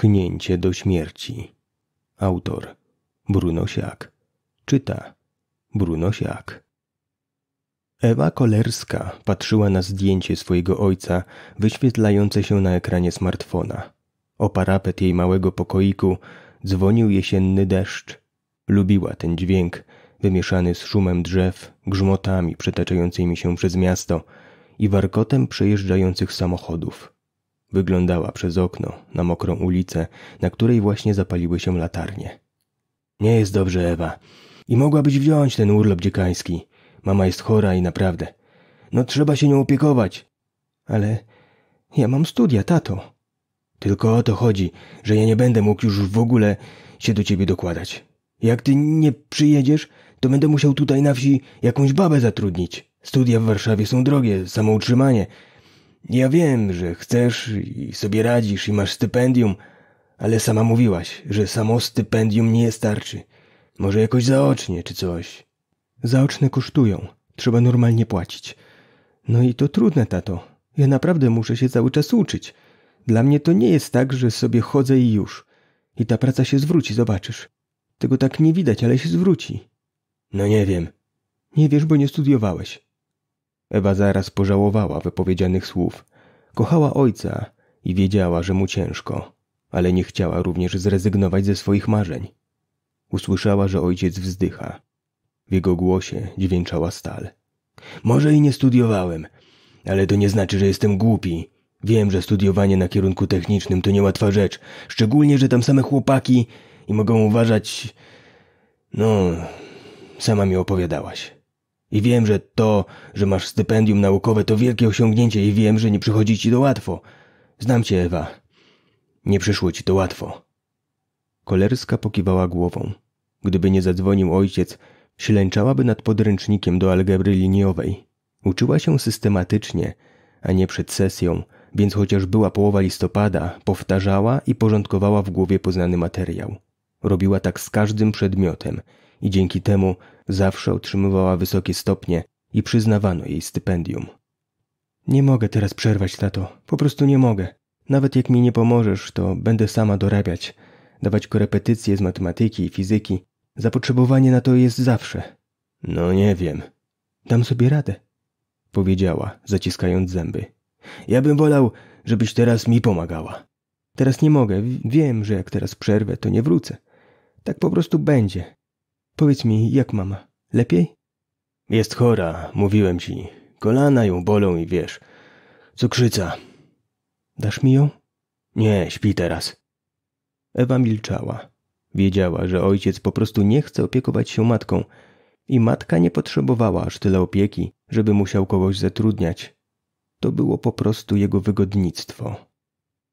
Pchnięcie do śmierci. Autor Bruno Siak. Czyta Bruno Siak. Ewa Kolerska patrzyła na zdjęcie swojego ojca wyświetlające się na ekranie smartfona. O parapet jej małego pokoiku dzwonił jesienny deszcz. Lubiła ten dźwięk, wymieszany z szumem drzew, grzmotami przetaczającymi się przez miasto i warkotem przejeżdżających samochodów. Wyglądała przez okno na mokrą ulicę, na której właśnie zapaliły się latarnie. Nie jest dobrze, Ewa. I mogłabyś wziąć ten urlop dziekański. Mama jest chora i naprawdę. No trzeba się nią opiekować. Ale ja mam studia, tato. Tylko o to chodzi, że ja nie będę mógł już w ogóle się do ciebie dokładać. Jak ty nie przyjedziesz, to będę musiał tutaj na wsi jakąś babę zatrudnić. Studia w Warszawie są drogie, samo utrzymanie, ja wiem, że chcesz i sobie radzisz i masz stypendium, ale sama mówiłaś, że samo stypendium nie starczy. Może jakoś zaocznie czy coś. Zaoczne kosztują. Trzeba normalnie płacić. No i to trudne, tato. Ja naprawdę muszę się cały czas uczyć. Dla mnie to nie jest tak, że sobie chodzę i już. I ta praca się zwróci, zobaczysz. Tego tak nie widać, ale się zwróci. No nie wiem. Nie wiesz, bo nie studiowałeś. Ewa zaraz pożałowała wypowiedzianych słów. Kochała ojca i wiedziała, że mu ciężko, ale nie chciała również zrezygnować ze swoich marzeń. Usłyszała, że ojciec wzdycha. W jego głosie dźwięczała stal. Może i nie studiowałem, ale to nie znaczy, że jestem głupi. Wiem, że studiowanie na kierunku technicznym to niełatwa rzecz, szczególnie, że tam same chłopaki i mogą uważać. No, sama mi opowiadałaś. I wiem, że to, że masz stypendium naukowe, to wielkie osiągnięcie i wiem, że nie przychodzi ci to łatwo. Znam cię, Ewa. Nie przyszło ci to łatwo. Kolerska pokiwała głową. Gdyby nie zadzwonił ojciec, ślęczałaby nad podręcznikiem do algebry liniowej. Uczyła się systematycznie, a nie przed sesją, więc chociaż była połowa listopada, powtarzała i porządkowała w głowie poznany materiał. Robiła tak z każdym przedmiotem – i dzięki temu zawsze otrzymywała wysokie stopnie i przyznawano jej stypendium. Nie mogę teraz przerwać, tato, po prostu nie mogę. Nawet jak mi nie pomożesz, to będę sama dorabiać, dawać korepetycje z matematyki i fizyki. Zapotrzebowanie na to jest zawsze. No nie wiem. Dam sobie radę, powiedziała, zaciskając zęby. Ja bym wolał, żebyś teraz mi pomagała. Teraz nie mogę, wiem, że jak teraz przerwę, to nie wrócę. Tak po prostu będzie. Powiedz mi, jak mama? Lepiej? Jest chora, mówiłem ci. Kolana ją bolą i wiesz. Cukrzyca. Dasz mi ją? Nie, śpi teraz. Ewa milczała. Wiedziała, że ojciec po prostu nie chce opiekować się matką i matka nie potrzebowała aż tyle opieki, żeby musiał kogoś zatrudniać. To było po prostu jego wygodnictwo.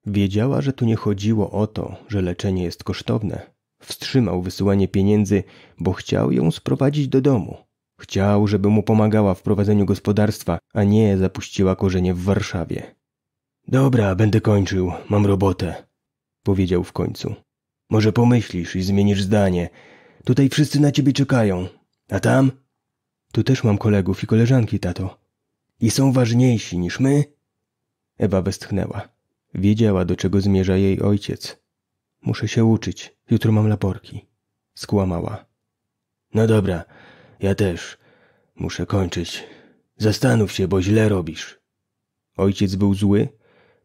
Wiedziała, że tu nie chodziło o to, że leczenie jest kosztowne wstrzymał wysyłanie pieniędzy, bo chciał ją sprowadzić do domu. Chciał, żeby mu pomagała w prowadzeniu gospodarstwa, a nie zapuściła korzenie w Warszawie. Dobra, będę kończył, mam robotę, powiedział w końcu. Może pomyślisz i zmienisz zdanie. Tutaj wszyscy na ciebie czekają. A tam? Tu też mam kolegów i koleżanki, tato. I są ważniejsi niż my? Ewa westchnęła. Wiedziała, do czego zmierza jej ojciec. Muszę się uczyć. Jutro mam laborki. Skłamała. No dobra, ja też. Muszę kończyć. Zastanów się, bo źle robisz. Ojciec był zły.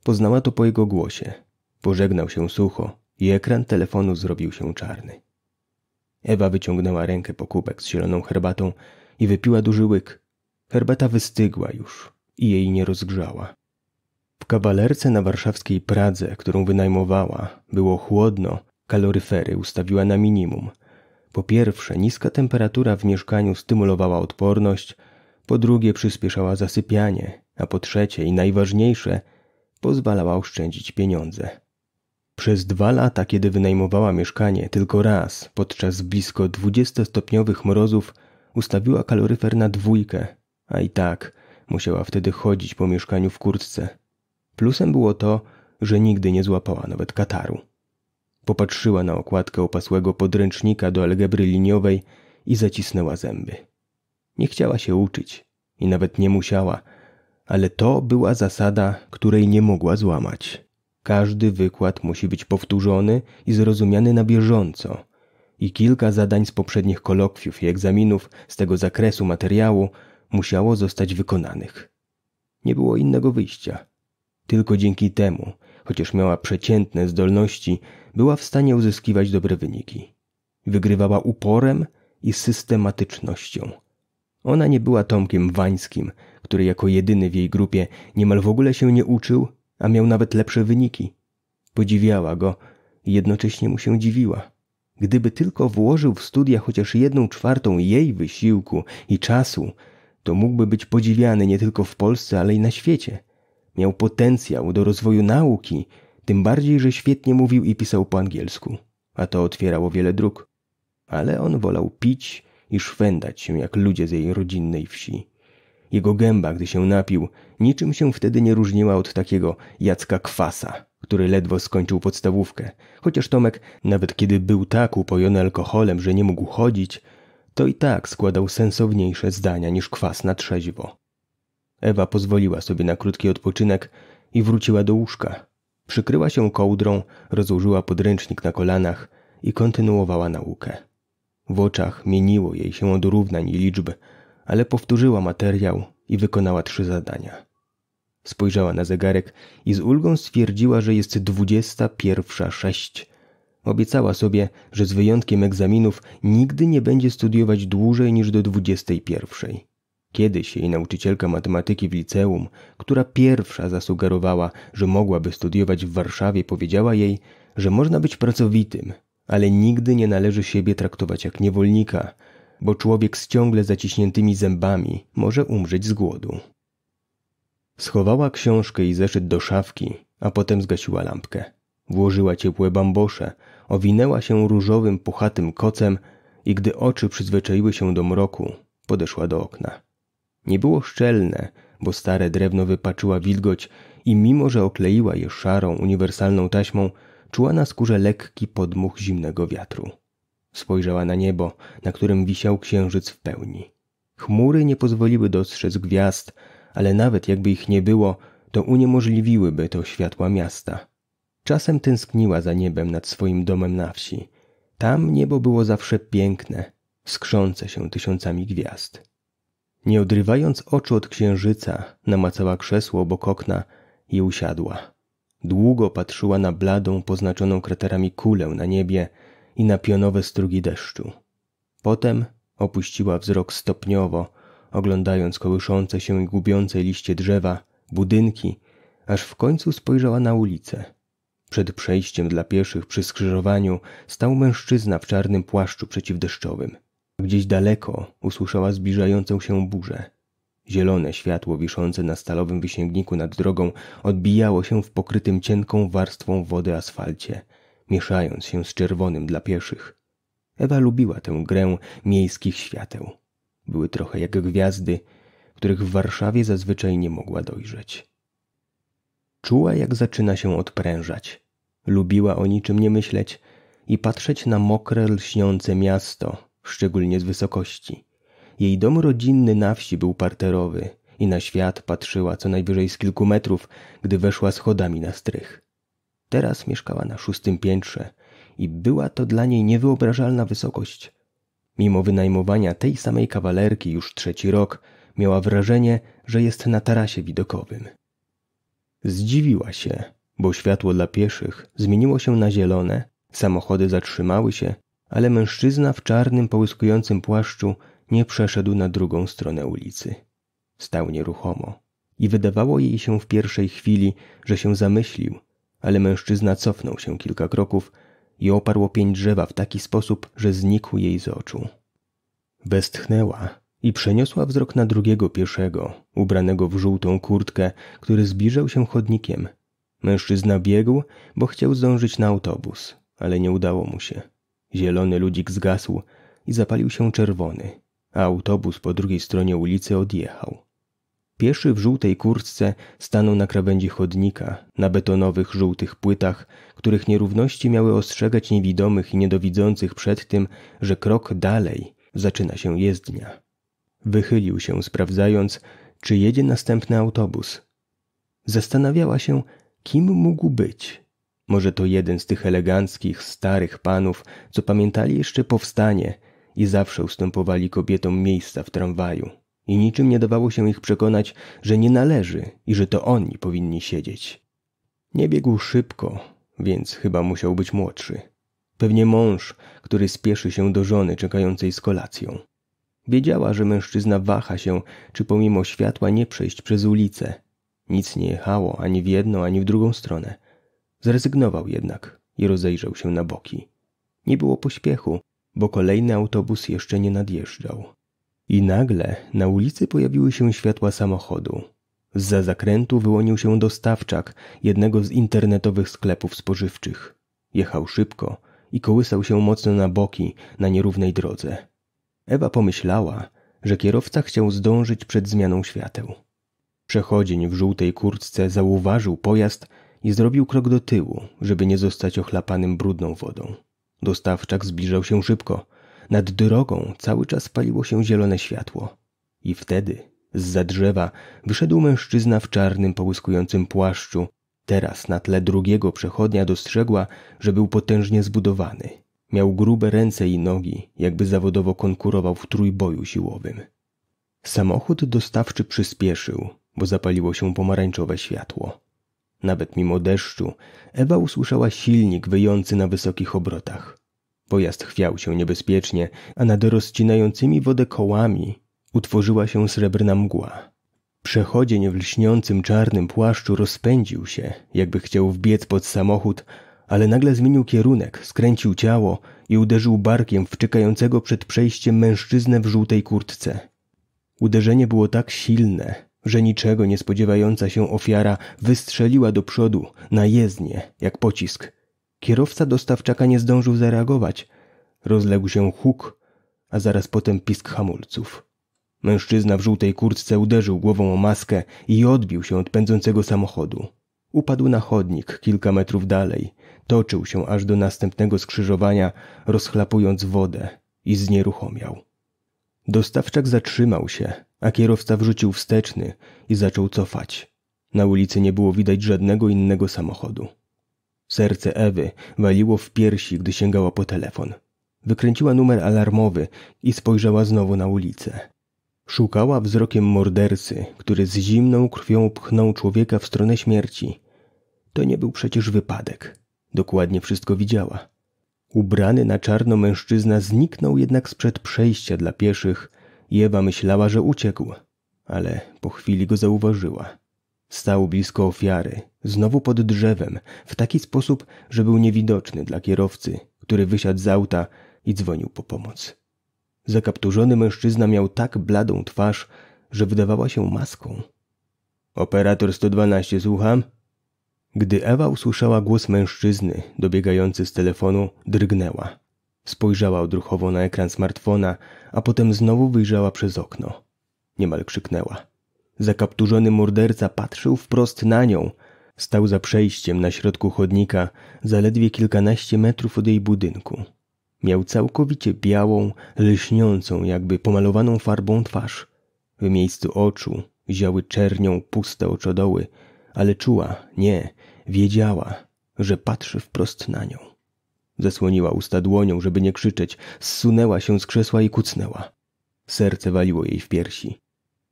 Poznała to po jego głosie. Pożegnał się sucho i ekran telefonu zrobił się czarny. Ewa wyciągnęła rękę po kubek z zieloną herbatą i wypiła duży łyk. Herbata wystygła już i jej nie rozgrzała. W kawalerce na warszawskiej Pradze, którą wynajmowała, było chłodno, kaloryfery ustawiła na minimum. Po pierwsze, niska temperatura w mieszkaniu stymulowała odporność, po drugie, przyspieszała zasypianie, a po trzecie i najważniejsze, pozwalała oszczędzić pieniądze. Przez dwa lata, kiedy wynajmowała mieszkanie, tylko raz, podczas blisko 20-stopniowych mrozów, ustawiła kaloryfer na dwójkę, a i tak musiała wtedy chodzić po mieszkaniu w kurtce. Plusem było to, że nigdy nie złapała nawet kataru. Popatrzyła na okładkę opasłego podręcznika do algebry liniowej i zacisnęła zęby. Nie chciała się uczyć i nawet nie musiała, ale to była zasada, której nie mogła złamać. Każdy wykład musi być powtórzony i zrozumiany na bieżąco. I kilka zadań z poprzednich kolokwiów i egzaminów z tego zakresu materiału musiało zostać wykonanych. Nie było innego wyjścia. Tylko dzięki temu, chociaż miała przeciętne zdolności, była w stanie uzyskiwać dobre wyniki. Wygrywała uporem i systematycznością. Ona nie była Tomkiem Wańskim, który jako jedyny w jej grupie niemal w ogóle się nie uczył, a miał nawet lepsze wyniki. Podziwiała go i jednocześnie mu się dziwiła. Gdyby tylko włożył w studia chociaż jedną czwartą jej wysiłku i czasu, to mógłby być podziwiany nie tylko w Polsce, ale i na świecie – Miał potencjał do rozwoju nauki, tym bardziej, że świetnie mówił i pisał po angielsku, a to otwierało wiele dróg. Ale on wolał pić i szwendać się jak ludzie z jej rodzinnej wsi. Jego gęba, gdy się napił, niczym się wtedy nie różniła od takiego Jacka Kwasa, który ledwo skończył podstawówkę. Chociaż Tomek, nawet kiedy był tak upojony alkoholem, że nie mógł chodzić, to i tak składał sensowniejsze zdania niż Kwas na trzeźwo. Ewa pozwoliła sobie na krótki odpoczynek i wróciła do łóżka. Przykryła się kołdrą, rozłożyła podręcznik na kolanach i kontynuowała naukę. W oczach mieniło jej się od równań i liczb, ale powtórzyła materiał i wykonała trzy zadania. Spojrzała na zegarek i z ulgą stwierdziła, że jest dwudziesta pierwsza sześć. Obiecała sobie, że z wyjątkiem egzaminów nigdy nie będzie studiować dłużej niż do dwudziestej pierwszej. Kiedyś jej nauczycielka matematyki w liceum, która pierwsza zasugerowała, że mogłaby studiować w Warszawie, powiedziała jej, że można być pracowitym, ale nigdy nie należy siebie traktować jak niewolnika, bo człowiek z ciągle zaciśniętymi zębami może umrzeć z głodu. Schowała książkę i zeszyt do szafki, a potem zgasiła lampkę. Włożyła ciepłe bambosze, owinęła się różowym, puchatym kocem i gdy oczy przyzwyczaiły się do mroku, podeszła do okna. Nie było szczelne, bo stare drewno wypaczyła wilgoć i mimo, że okleiła je szarą, uniwersalną taśmą, czuła na skórze lekki podmuch zimnego wiatru. Spojrzała na niebo, na którym wisiał księżyc w pełni. Chmury nie pozwoliły dostrzec gwiazd, ale nawet jakby ich nie było, to uniemożliwiłyby to światła miasta. Czasem tęskniła za niebem nad swoim domem na wsi. Tam niebo było zawsze piękne, skrzące się tysiącami gwiazd. Nie odrywając oczu od księżyca, namacała krzesło obok okna i usiadła. Długo patrzyła na bladą, poznaczoną kraterami kulę na niebie i na pionowe strugi deszczu. Potem opuściła wzrok stopniowo, oglądając kołyszące się i gubiące liście drzewa, budynki, aż w końcu spojrzała na ulicę. Przed przejściem dla pieszych przy skrzyżowaniu stał mężczyzna w czarnym płaszczu przeciwdeszczowym. Gdzieś daleko usłyszała zbliżającą się burzę. Zielone światło wiszące na stalowym wysięgniku nad drogą odbijało się w pokrytym cienką warstwą wody asfalcie, mieszając się z czerwonym dla pieszych. Ewa lubiła tę grę miejskich świateł. Były trochę jak gwiazdy, których w Warszawie zazwyczaj nie mogła dojrzeć. Czuła, jak zaczyna się odprężać. Lubiła o niczym nie myśleć i patrzeć na mokre, lśniące miasto, szczególnie z wysokości. Jej dom rodzinny na wsi był parterowy i na świat patrzyła co najwyżej z kilku metrów, gdy weszła schodami na strych. Teraz mieszkała na szóstym piętrze i była to dla niej niewyobrażalna wysokość. Mimo wynajmowania tej samej kawalerki już trzeci rok, miała wrażenie, że jest na tarasie widokowym. Zdziwiła się, bo światło dla pieszych zmieniło się na zielone, samochody zatrzymały się ale mężczyzna w czarnym, połyskującym płaszczu nie przeszedł na drugą stronę ulicy. Stał nieruchomo i wydawało jej się w pierwszej chwili, że się zamyślił, ale mężczyzna cofnął się kilka kroków i oparł pień drzewa w taki sposób, że znikł jej z oczu. Westchnęła i przeniosła wzrok na drugiego pieszego, ubranego w żółtą kurtkę, który zbliżał się chodnikiem. Mężczyzna biegł, bo chciał zdążyć na autobus, ale nie udało mu się. Zielony ludzik zgasł i zapalił się czerwony, a autobus po drugiej stronie ulicy odjechał. Pieszy w żółtej kurtce stanął na krawędzi chodnika, na betonowych żółtych płytach, których nierówności miały ostrzegać niewidomych i niedowidzących przed tym, że krok dalej zaczyna się jezdnia. Wychylił się, sprawdzając, czy jedzie następny autobus. Zastanawiała się, kim mógł być. Może to jeden z tych eleganckich, starych panów, co pamiętali jeszcze powstanie i zawsze ustępowali kobietom miejsca w tramwaju. I niczym nie dawało się ich przekonać, że nie należy i że to oni powinni siedzieć. Nie biegł szybko, więc chyba musiał być młodszy. Pewnie mąż, który spieszy się do żony czekającej z kolacją. Wiedziała, że mężczyzna waha się, czy pomimo światła nie przejść przez ulicę. Nic nie jechało ani w jedną, ani w drugą stronę. Zrezygnował jednak i rozejrzał się na boki. Nie było pośpiechu, bo kolejny autobus jeszcze nie nadjeżdżał. I nagle na ulicy pojawiły się światła samochodu. Za zakrętu wyłonił się dostawczak jednego z internetowych sklepów spożywczych. Jechał szybko i kołysał się mocno na boki na nierównej drodze. Ewa pomyślała, że kierowca chciał zdążyć przed zmianą świateł. Przechodzień w żółtej kurtce zauważył pojazd i zrobił krok do tyłu, żeby nie zostać ochlapanym brudną wodą. Dostawczak zbliżał się szybko. Nad drogą cały czas paliło się zielone światło. I wtedy, z za drzewa, wyszedł mężczyzna w czarnym, połyskującym płaszczu. Teraz na tle drugiego przechodnia dostrzegła, że był potężnie zbudowany. Miał grube ręce i nogi, jakby zawodowo konkurował w trójboju siłowym. Samochód dostawczy przyspieszył, bo zapaliło się pomarańczowe światło. Nawet mimo deszczu, Ewa usłyszała silnik wyjący na wysokich obrotach. Pojazd chwiał się niebezpiecznie, a nad rozcinającymi wodę kołami utworzyła się srebrna mgła. Przechodzień w lśniącym czarnym płaszczu rozpędził się, jakby chciał wbiec pod samochód, ale nagle zmienił kierunek, skręcił ciało i uderzył barkiem w czekającego przed przejściem mężczyznę w żółtej kurtce. Uderzenie było tak silne, że niczego nie spodziewająca się ofiara wystrzeliła do przodu, na jezdnię, jak pocisk. Kierowca dostawczaka nie zdążył zareagować. Rozległ się huk, a zaraz potem pisk hamulców. Mężczyzna w żółtej kurtce uderzył głową o maskę i odbił się od pędzącego samochodu. Upadł na chodnik kilka metrów dalej, toczył się aż do następnego skrzyżowania, rozchlapując wodę i znieruchomiał. Dostawczak zatrzymał się, a kierowca wrzucił wsteczny i zaczął cofać. Na ulicy nie było widać żadnego innego samochodu. Serce Ewy waliło w piersi, gdy sięgała po telefon. Wykręciła numer alarmowy i spojrzała znowu na ulicę. Szukała wzrokiem mordercy, który z zimną krwią pchnął człowieka w stronę śmierci. To nie był przecież wypadek. Dokładnie wszystko widziała. Ubrany na czarno mężczyzna zniknął jednak sprzed przejścia dla pieszych i Ewa myślała, że uciekł, ale po chwili go zauważyła. Stał blisko ofiary, znowu pod drzewem, w taki sposób, że był niewidoczny dla kierowcy, który wysiadł z auta i dzwonił po pomoc. Zakapturzony mężczyzna miał tak bladą twarz, że wydawała się maską. Operator 112, słucham? Gdy Ewa usłyszała głos mężczyzny dobiegający z telefonu, drgnęła. Spojrzała odruchowo na ekran smartfona, a potem znowu wyjrzała przez okno. Niemal krzyknęła. Zakapturzony morderca patrzył wprost na nią. Stał za przejściem na środku chodnika, zaledwie kilkanaście metrów od jej budynku. Miał całkowicie białą, lśniącą, jakby pomalowaną farbą twarz. W miejscu oczu ziały czernią puste oczodoły – ale czuła, nie, wiedziała, że patrzy wprost na nią. Zasłoniła usta dłonią, żeby nie krzyczeć, zsunęła się z krzesła i kucnęła. Serce waliło jej w piersi.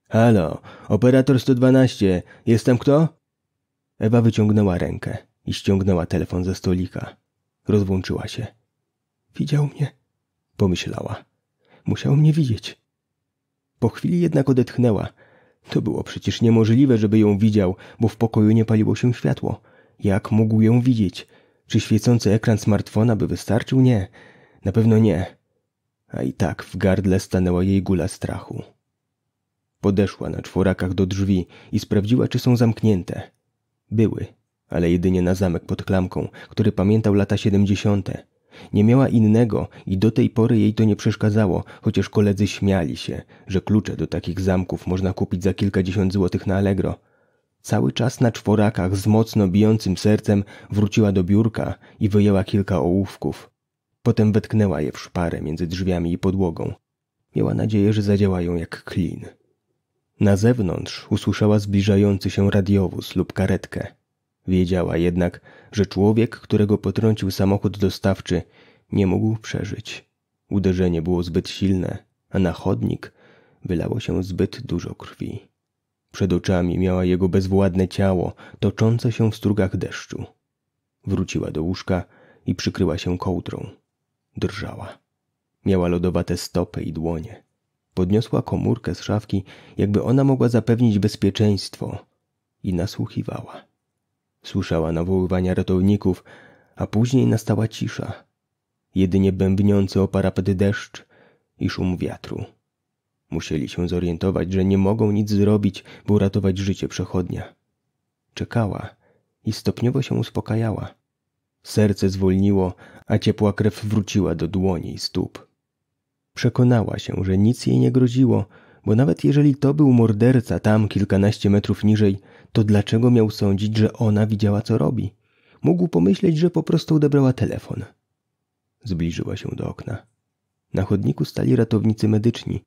Halo, operator 112, jest tam kto? Ewa wyciągnęła rękę i ściągnęła telefon ze stolika. Rozłączyła się. Widział mnie, pomyślała. Musiał mnie widzieć. Po chwili jednak odetchnęła, to było przecież niemożliwe, żeby ją widział, bo w pokoju nie paliło się światło. Jak mógł ją widzieć? Czy świecący ekran smartfona by wystarczył? Nie. Na pewno nie. A i tak w gardle stanęła jej gula strachu. Podeszła na czworakach do drzwi i sprawdziła, czy są zamknięte. Były, ale jedynie na zamek pod klamką, który pamiętał lata siedemdziesiąte. Nie miała innego i do tej pory jej to nie przeszkadzało, chociaż koledzy śmiali się, że klucze do takich zamków można kupić za kilkadziesiąt złotych na Allegro. Cały czas na czworakach z mocno bijącym sercem wróciła do biurka i wyjęła kilka ołówków. Potem wetknęła je w szparę między drzwiami i podłogą. Miała nadzieję, że zadziałają jak klin. Na zewnątrz usłyszała zbliżający się radiowóz lub karetkę. Wiedziała jednak, że człowiek, którego potrącił samochód dostawczy, nie mógł przeżyć. Uderzenie było zbyt silne, a na chodnik wylało się zbyt dużo krwi. Przed oczami miała jego bezwładne ciało, toczące się w strugach deszczu. Wróciła do łóżka i przykryła się kołdrą. Drżała. Miała lodowate stopy i dłonie. Podniosła komórkę z szafki, jakby ona mogła zapewnić bezpieczeństwo i nasłuchiwała. Słyszała nawoływania ratowników, a później nastała cisza. Jedynie bębniący o parapet deszcz i szum wiatru. Musieli się zorientować, że nie mogą nic zrobić, by uratować życie przechodnia. Czekała i stopniowo się uspokajała. Serce zwolniło, a ciepła krew wróciła do dłoni i stóp. Przekonała się, że nic jej nie groziło, bo nawet jeżeli to był morderca tam kilkanaście metrów niżej, to dlaczego miał sądzić, że ona widziała, co robi? Mógł pomyśleć, że po prostu odebrała telefon. Zbliżyła się do okna. Na chodniku stali ratownicy medyczni.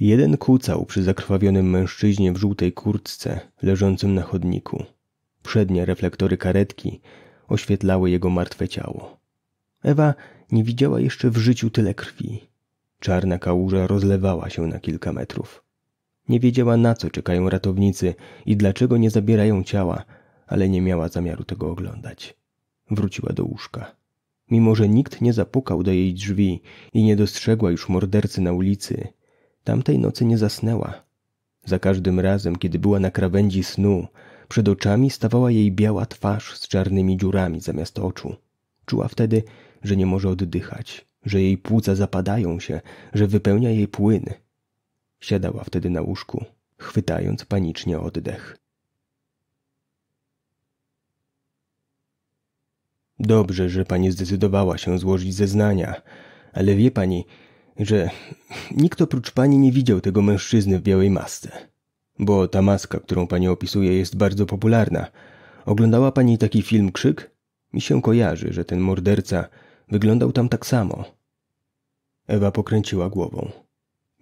Jeden kucał przy zakrwawionym mężczyźnie w żółtej kurtce, leżącym na chodniku. Przednie reflektory karetki oświetlały jego martwe ciało. Ewa nie widziała jeszcze w życiu tyle krwi. Czarna kałuża rozlewała się na kilka metrów. Nie wiedziała na co czekają ratownicy i dlaczego nie zabierają ciała, ale nie miała zamiaru tego oglądać. Wróciła do łóżka. Mimo, że nikt nie zapukał do jej drzwi i nie dostrzegła już mordercy na ulicy, tamtej nocy nie zasnęła. Za każdym razem, kiedy była na krawędzi snu, przed oczami stawała jej biała twarz z czarnymi dziurami zamiast oczu. Czuła wtedy, że nie może oddychać, że jej płuca zapadają się, że wypełnia jej płyn, Siadała wtedy na łóżku, chwytając panicznie oddech. Dobrze, że pani zdecydowała się złożyć zeznania, ale wie pani, że nikt oprócz pani nie widział tego mężczyzny w białej masce. Bo ta maska, którą pani opisuje, jest bardzo popularna. Oglądała pani taki film Krzyk? Mi się kojarzy, że ten morderca wyglądał tam tak samo. Ewa pokręciła głową.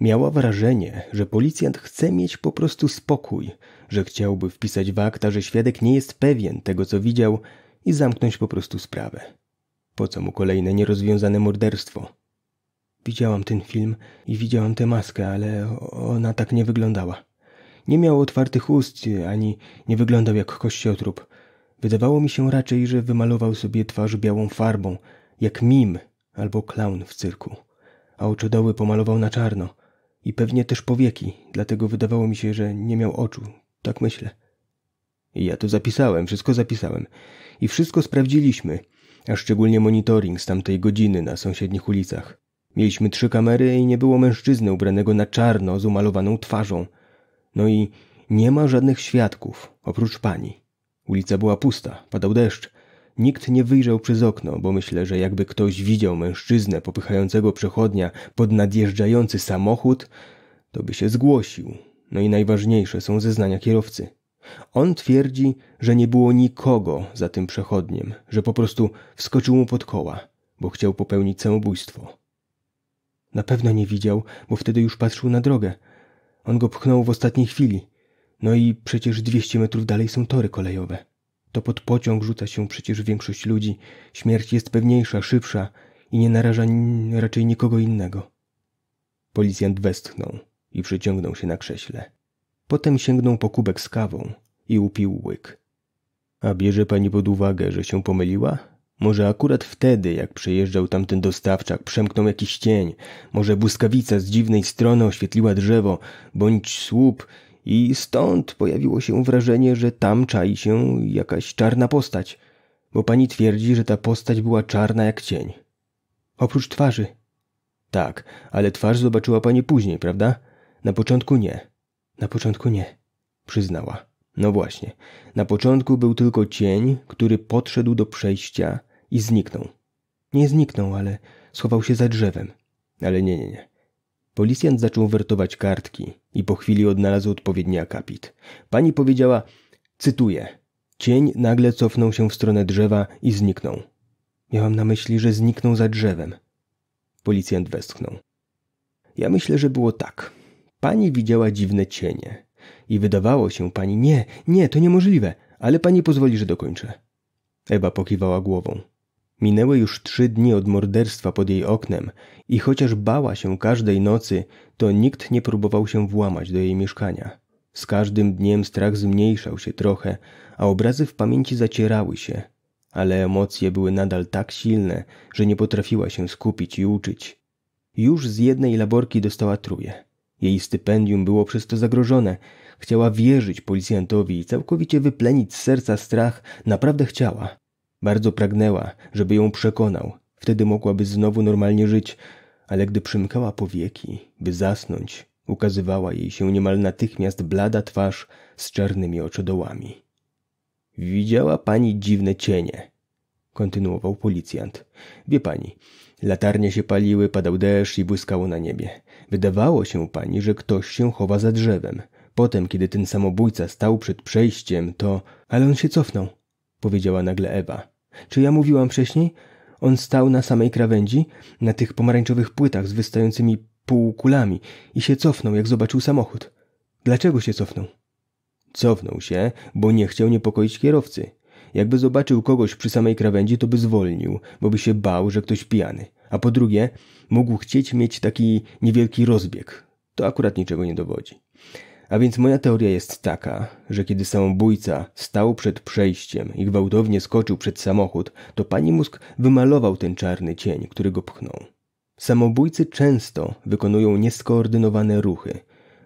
Miała wrażenie, że policjant chce mieć po prostu spokój, że chciałby wpisać w akta, że świadek nie jest pewien tego, co widział i zamknąć po prostu sprawę. Po co mu kolejne nierozwiązane morderstwo? Widziałam ten film i widziałam tę maskę, ale ona tak nie wyglądała. Nie miał otwartych ust, ani nie wyglądał jak kościotrup. Wydawało mi się raczej, że wymalował sobie twarz białą farbą, jak mim albo klaun w cyrku, a oczodoły pomalował na czarno – i pewnie też powieki, dlatego wydawało mi się, że nie miał oczu. Tak myślę. I ja to zapisałem, wszystko zapisałem. I wszystko sprawdziliśmy, a szczególnie monitoring z tamtej godziny na sąsiednich ulicach. Mieliśmy trzy kamery i nie było mężczyzny ubranego na czarno z umalowaną twarzą. No i nie ma żadnych świadków, oprócz pani. Ulica była pusta, padał deszcz, Nikt nie wyjrzał przez okno, bo myślę, że jakby ktoś widział mężczyznę popychającego przechodnia pod nadjeżdżający samochód, to by się zgłosił. No i najważniejsze są zeznania kierowcy. On twierdzi, że nie było nikogo za tym przechodniem, że po prostu wskoczył mu pod koła, bo chciał popełnić samobójstwo. Na pewno nie widział, bo wtedy już patrzył na drogę. On go pchnął w ostatniej chwili. No i przecież 200 metrów dalej są tory kolejowe. To pod pociąg rzuca się przecież większość ludzi. Śmierć jest pewniejsza, szybsza i nie naraża raczej nikogo innego. Policjant westchnął i przyciągnął się na krześle. Potem sięgnął po kubek z kawą i upił łyk. A bierze pani pod uwagę, że się pomyliła? Może akurat wtedy, jak przejeżdżał tamten dostawczak, przemknął jakiś cień, może błyskawica z dziwnej strony oświetliła drzewo, bądź słup i stąd pojawiło się wrażenie, że tam czai się jakaś czarna postać, bo pani twierdzi, że ta postać była czarna jak cień. Oprócz twarzy. Tak, ale twarz zobaczyła pani później, prawda? Na początku nie. Na początku nie, przyznała. No właśnie, na początku był tylko cień, który podszedł do przejścia i zniknął. Nie zniknął, ale schował się za drzewem. Ale nie, nie, nie. Policjant zaczął wertować kartki i po chwili odnalazł odpowiedni akapit. Pani powiedziała, cytuję, cień nagle cofnął się w stronę drzewa i zniknął. Miałam na myśli, że zniknął za drzewem. Policjant westchnął. Ja myślę, że było tak. Pani widziała dziwne cienie. I wydawało się pani, nie, nie, to niemożliwe, ale pani pozwoli, że dokończę. Ewa pokiwała głową. Minęły już trzy dni od morderstwa pod jej oknem i chociaż bała się każdej nocy, to nikt nie próbował się włamać do jej mieszkania. Z każdym dniem strach zmniejszał się trochę, a obrazy w pamięci zacierały się, ale emocje były nadal tak silne, że nie potrafiła się skupić i uczyć. Już z jednej laborki dostała truje. Jej stypendium było przez to zagrożone. Chciała wierzyć policjantowi i całkowicie wyplenić z serca strach, naprawdę chciała. Bardzo pragnęła, żeby ją przekonał. Wtedy mogłaby znowu normalnie żyć, ale gdy przymkała powieki, by zasnąć, ukazywała jej się niemal natychmiast blada twarz z czarnymi oczodołami. Widziała pani dziwne cienie, kontynuował policjant. Wie pani, latarnie się paliły, padał deszcz i błyskało na niebie. Wydawało się pani, że ktoś się chowa za drzewem. Potem, kiedy ten samobójca stał przed przejściem, to... Ale on się cofnął powiedziała nagle Ewa. Czy ja mówiłam wcześniej? On stał na samej krawędzi, na tych pomarańczowych płytach z wystającymi półkulami i się cofnął, jak zobaczył samochód. Dlaczego się cofnął? Cofnął się, bo nie chciał niepokoić kierowcy. Jakby zobaczył kogoś przy samej krawędzi, to by zwolnił, bo by się bał, że ktoś pijany. A po drugie, mógł chcieć mieć taki niewielki rozbieg. To akurat niczego nie dowodzi. A więc moja teoria jest taka, że kiedy samobójca stał przed przejściem i gwałtownie skoczył przed samochód, to pani mózg wymalował ten czarny cień, który go pchnął. Samobójcy często wykonują nieskoordynowane ruchy,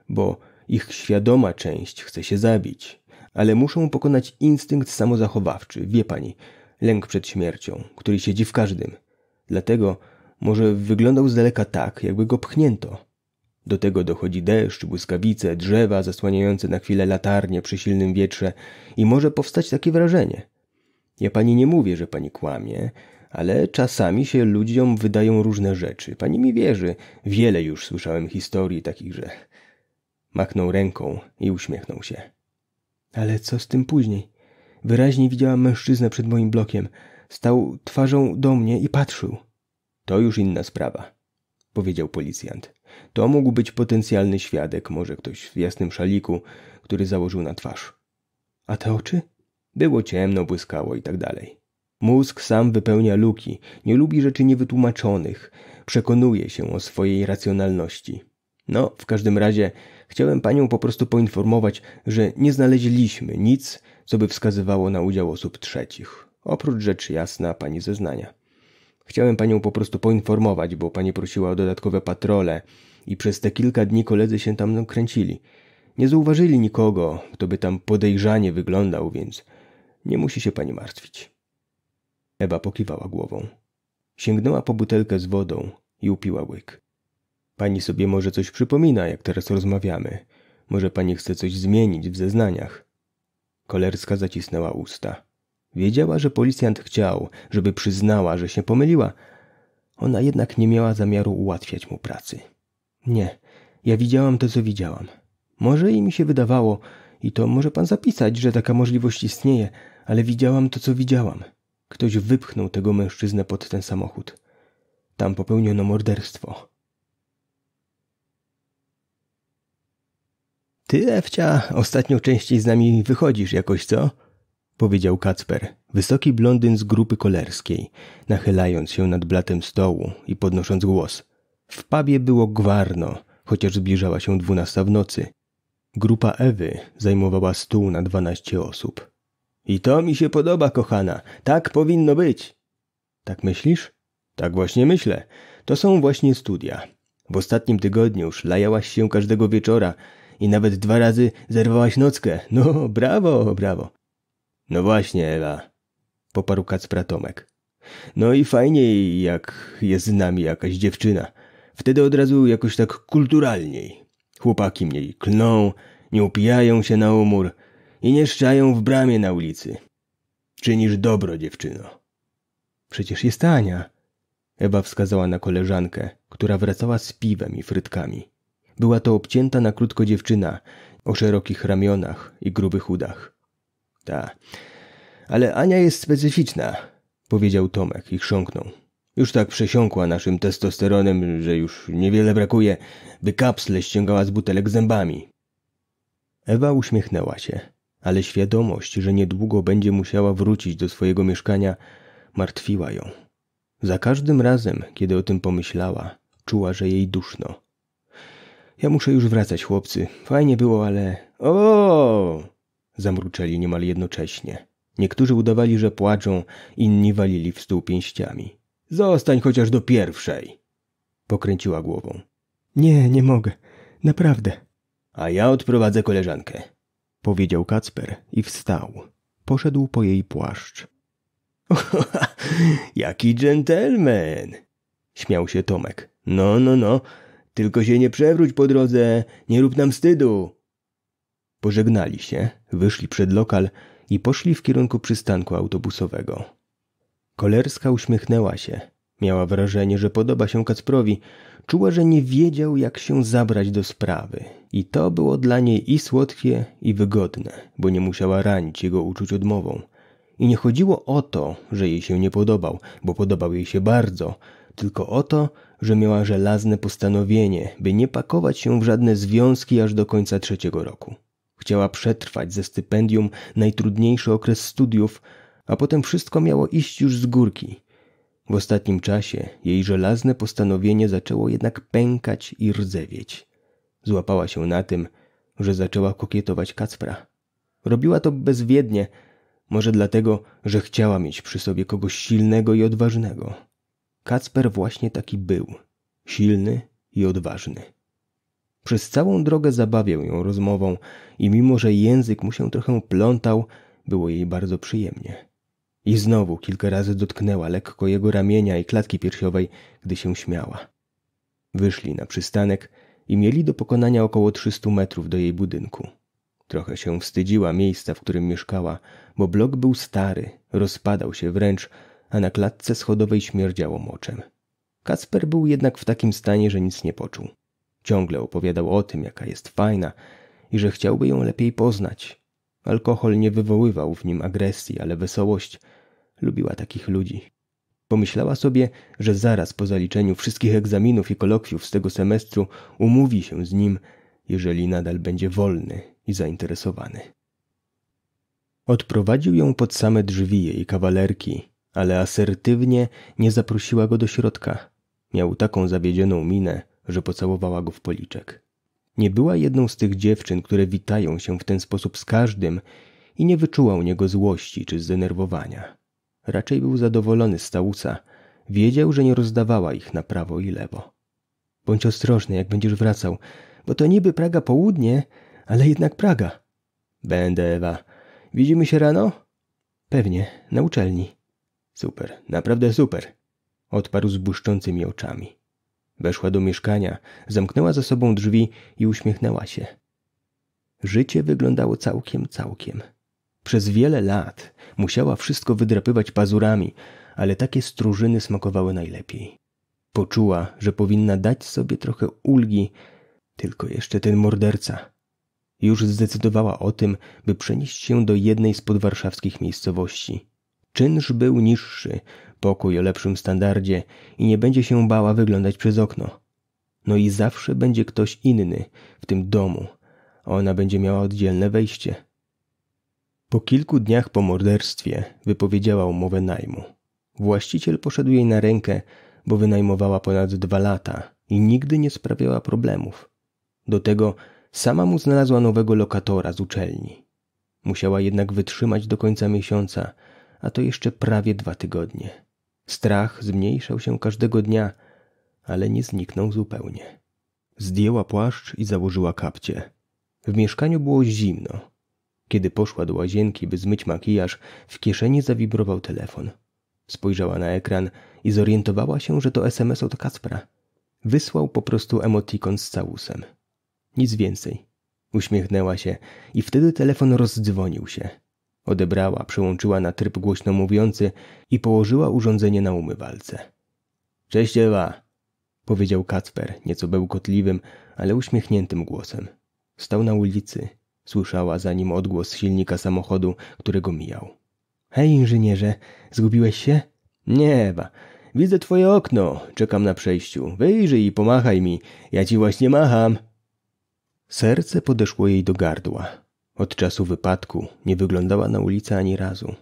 bo ich świadoma część chce się zabić, ale muszą pokonać instynkt samozachowawczy, wie pani, lęk przed śmiercią, który siedzi w każdym. Dlatego może wyglądał z daleka tak, jakby go pchnięto, do tego dochodzi deszcz, błyskawice, drzewa zasłaniające na chwilę latarnie przy silnym wietrze i może powstać takie wrażenie. Ja pani nie mówię, że pani kłamie, ale czasami się ludziom wydają różne rzeczy. Pani mi wierzy, wiele już słyszałem historii takich, że... Machnął ręką i uśmiechnął się. Ale co z tym później? Wyraźnie widziałam mężczyznę przed moim blokiem. Stał twarzą do mnie i patrzył. To już inna sprawa, powiedział policjant. To mógł być potencjalny świadek, może ktoś w jasnym szaliku, który założył na twarz. A te oczy? Było ciemno, błyskało i tak dalej. Mózg sam wypełnia luki, nie lubi rzeczy niewytłumaczonych, przekonuje się o swojej racjonalności. No, w każdym razie chciałem panią po prostu poinformować, że nie znaleźliśmy nic, co by wskazywało na udział osób trzecich, oprócz rzecz jasna pani zeznania. Chciałem panią po prostu poinformować, bo pani prosiła o dodatkowe patrole i przez te kilka dni koledzy się tam kręcili. Nie zauważyli nikogo, kto by tam podejrzanie wyglądał, więc nie musi się pani martwić. Eba pokiwała głową. Sięgnęła po butelkę z wodą i upiła łyk. Pani sobie może coś przypomina, jak teraz rozmawiamy. Może pani chce coś zmienić w zeznaniach. Kolerska zacisnęła usta. Wiedziała, że policjant chciał, żeby przyznała, że się pomyliła. Ona jednak nie miała zamiaru ułatwiać mu pracy. Nie, ja widziałam to, co widziałam. Może i mi się wydawało, i to może pan zapisać, że taka możliwość istnieje, ale widziałam to, co widziałam. Ktoś wypchnął tego mężczyznę pod ten samochód. Tam popełniono morderstwo. Ty, Ewcia, ostatnio częściej z nami wychodzisz jakoś, co? powiedział Kacper, wysoki blondyn z grupy kolerskiej, nachylając się nad blatem stołu i podnosząc głos. W pubie było gwarno, chociaż zbliżała się dwunasta w nocy. Grupa Ewy zajmowała stół na dwanaście osób. I to mi się podoba, kochana. Tak powinno być. Tak myślisz? Tak właśnie myślę. To są właśnie studia. W ostatnim tygodniu już lajałaś się każdego wieczora i nawet dwa razy zerwałaś nockę. No, brawo, brawo. No właśnie, Ela, poparł Kacpra Tomek. No i fajniej, jak jest z nami jakaś dziewczyna. Wtedy od razu jakoś tak kulturalniej. Chłopaki mniej klną, nie upijają się na umór i nie szczają w bramie na ulicy. Czynisz dobro, dziewczyno. Przecież jest Ania. Ewa wskazała na koleżankę, która wracała z piwem i frytkami. Była to obcięta na krótko dziewczyna o szerokich ramionach i grubych udach. Ta. Ale Ania jest specyficzna, powiedział Tomek i chrząknął. Już tak przesiąkła naszym testosteronem, że już niewiele brakuje, by kapsle ściągała z butelek zębami. Ewa uśmiechnęła się, ale świadomość, że niedługo będzie musiała wrócić do swojego mieszkania, martwiła ją. Za każdym razem, kiedy o tym pomyślała, czuła, że jej duszno. Ja muszę już wracać, chłopcy. Fajnie było, ale... O! Zamruczeli niemal jednocześnie. Niektórzy udawali, że płaczą, inni walili w stół pięściami. Zostań chociaż do pierwszej! Pokręciła głową. Nie, nie mogę. Naprawdę. A ja odprowadzę koleżankę. Powiedział Kacper i wstał. Poszedł po jej płaszcz. Jaki dżentelmen! Śmiał się Tomek. No, no, no. Tylko się nie przewróć po drodze. Nie rób nam wstydu. Pożegnali się, wyszli przed lokal i poszli w kierunku przystanku autobusowego. Kolerska uśmiechnęła się. Miała wrażenie, że podoba się Kacprowi. Czuła, że nie wiedział, jak się zabrać do sprawy. I to było dla niej i słodkie, i wygodne, bo nie musiała ranić jego uczuć odmową. I nie chodziło o to, że jej się nie podobał, bo podobał jej się bardzo, tylko o to, że miała żelazne postanowienie, by nie pakować się w żadne związki aż do końca trzeciego roku. Chciała przetrwać ze stypendium najtrudniejszy okres studiów, a potem wszystko miało iść już z górki. W ostatnim czasie jej żelazne postanowienie zaczęło jednak pękać i rdzewieć. Złapała się na tym, że zaczęła kokietować Kacpra. Robiła to bezwiednie, może dlatego, że chciała mieć przy sobie kogoś silnego i odważnego. Kacper właśnie taki był. Silny i odważny. Przez całą drogę zabawiał ją rozmową i mimo, że język mu się trochę plątał, było jej bardzo przyjemnie. I znowu kilka razy dotknęła lekko jego ramienia i klatki piersiowej, gdy się śmiała. Wyszli na przystanek i mieli do pokonania około 300 metrów do jej budynku. Trochę się wstydziła miejsca, w którym mieszkała, bo blok był stary, rozpadał się wręcz, a na klatce schodowej śmierdziało moczem. Kasper był jednak w takim stanie, że nic nie poczuł. Ciągle opowiadał o tym, jaka jest fajna i że chciałby ją lepiej poznać. Alkohol nie wywoływał w nim agresji, ale wesołość lubiła takich ludzi. Pomyślała sobie, że zaraz po zaliczeniu wszystkich egzaminów i kolokwiów z tego semestru umówi się z nim, jeżeli nadal będzie wolny i zainteresowany. Odprowadził ją pod same drzwi jej kawalerki, ale asertywnie nie zaprosiła go do środka. Miał taką zawiedzioną minę, że pocałowała go w policzek. Nie była jedną z tych dziewczyn, które witają się w ten sposób z każdym i nie wyczuła u niego złości czy zdenerwowania. Raczej był zadowolony z Tausa. Wiedział, że nie rozdawała ich na prawo i lewo. Bądź ostrożny, jak będziesz wracał, bo to niby Praga południe, ale jednak Praga. Będę, Ewa. Widzimy się rano? Pewnie, na uczelni. Super, naprawdę super, odparł z błyszczącymi oczami. Weszła do mieszkania, zamknęła za sobą drzwi i uśmiechnęła się. Życie wyglądało całkiem, całkiem. Przez wiele lat musiała wszystko wydrapywać pazurami, ale takie strużyny smakowały najlepiej. Poczuła, że powinna dać sobie trochę ulgi, tylko jeszcze ten morderca. Już zdecydowała o tym, by przenieść się do jednej z podwarszawskich miejscowości. Czynsz był niższy, pokój o lepszym standardzie i nie będzie się bała wyglądać przez okno. No i zawsze będzie ktoś inny w tym domu, a ona będzie miała oddzielne wejście. Po kilku dniach po morderstwie wypowiedziała umowę najmu. Właściciel poszedł jej na rękę, bo wynajmowała ponad dwa lata i nigdy nie sprawiała problemów. Do tego sama mu znalazła nowego lokatora z uczelni. Musiała jednak wytrzymać do końca miesiąca, a to jeszcze prawie dwa tygodnie. Strach zmniejszał się każdego dnia, ale nie zniknął zupełnie. Zdjęła płaszcz i założyła kapcie. W mieszkaniu było zimno. Kiedy poszła do łazienki, by zmyć makijaż, w kieszeni zawibrował telefon. Spojrzała na ekran i zorientowała się, że to SMS od Kacpra. Wysłał po prostu emotikon z całusem. Nic więcej. Uśmiechnęła się i wtedy telefon rozdzwonił się. Odebrała, przełączyła na tryb głośno mówiący i położyła urządzenie na umywalce. Cześć Ewa, powiedział Kacper, nieco bełkotliwym, ale uśmiechniętym głosem. Stał na ulicy. Słyszała za nim odgłos silnika samochodu, którego mijał. Hej, inżynierze, zgubiłeś się? Nie, Ewa. Widzę twoje okno. Czekam na przejściu. Wyjrzyj i pomachaj mi. Ja ci właśnie macham. Serce podeszło jej do gardła. Od czasu wypadku nie wyglądała na ulicę ani razu.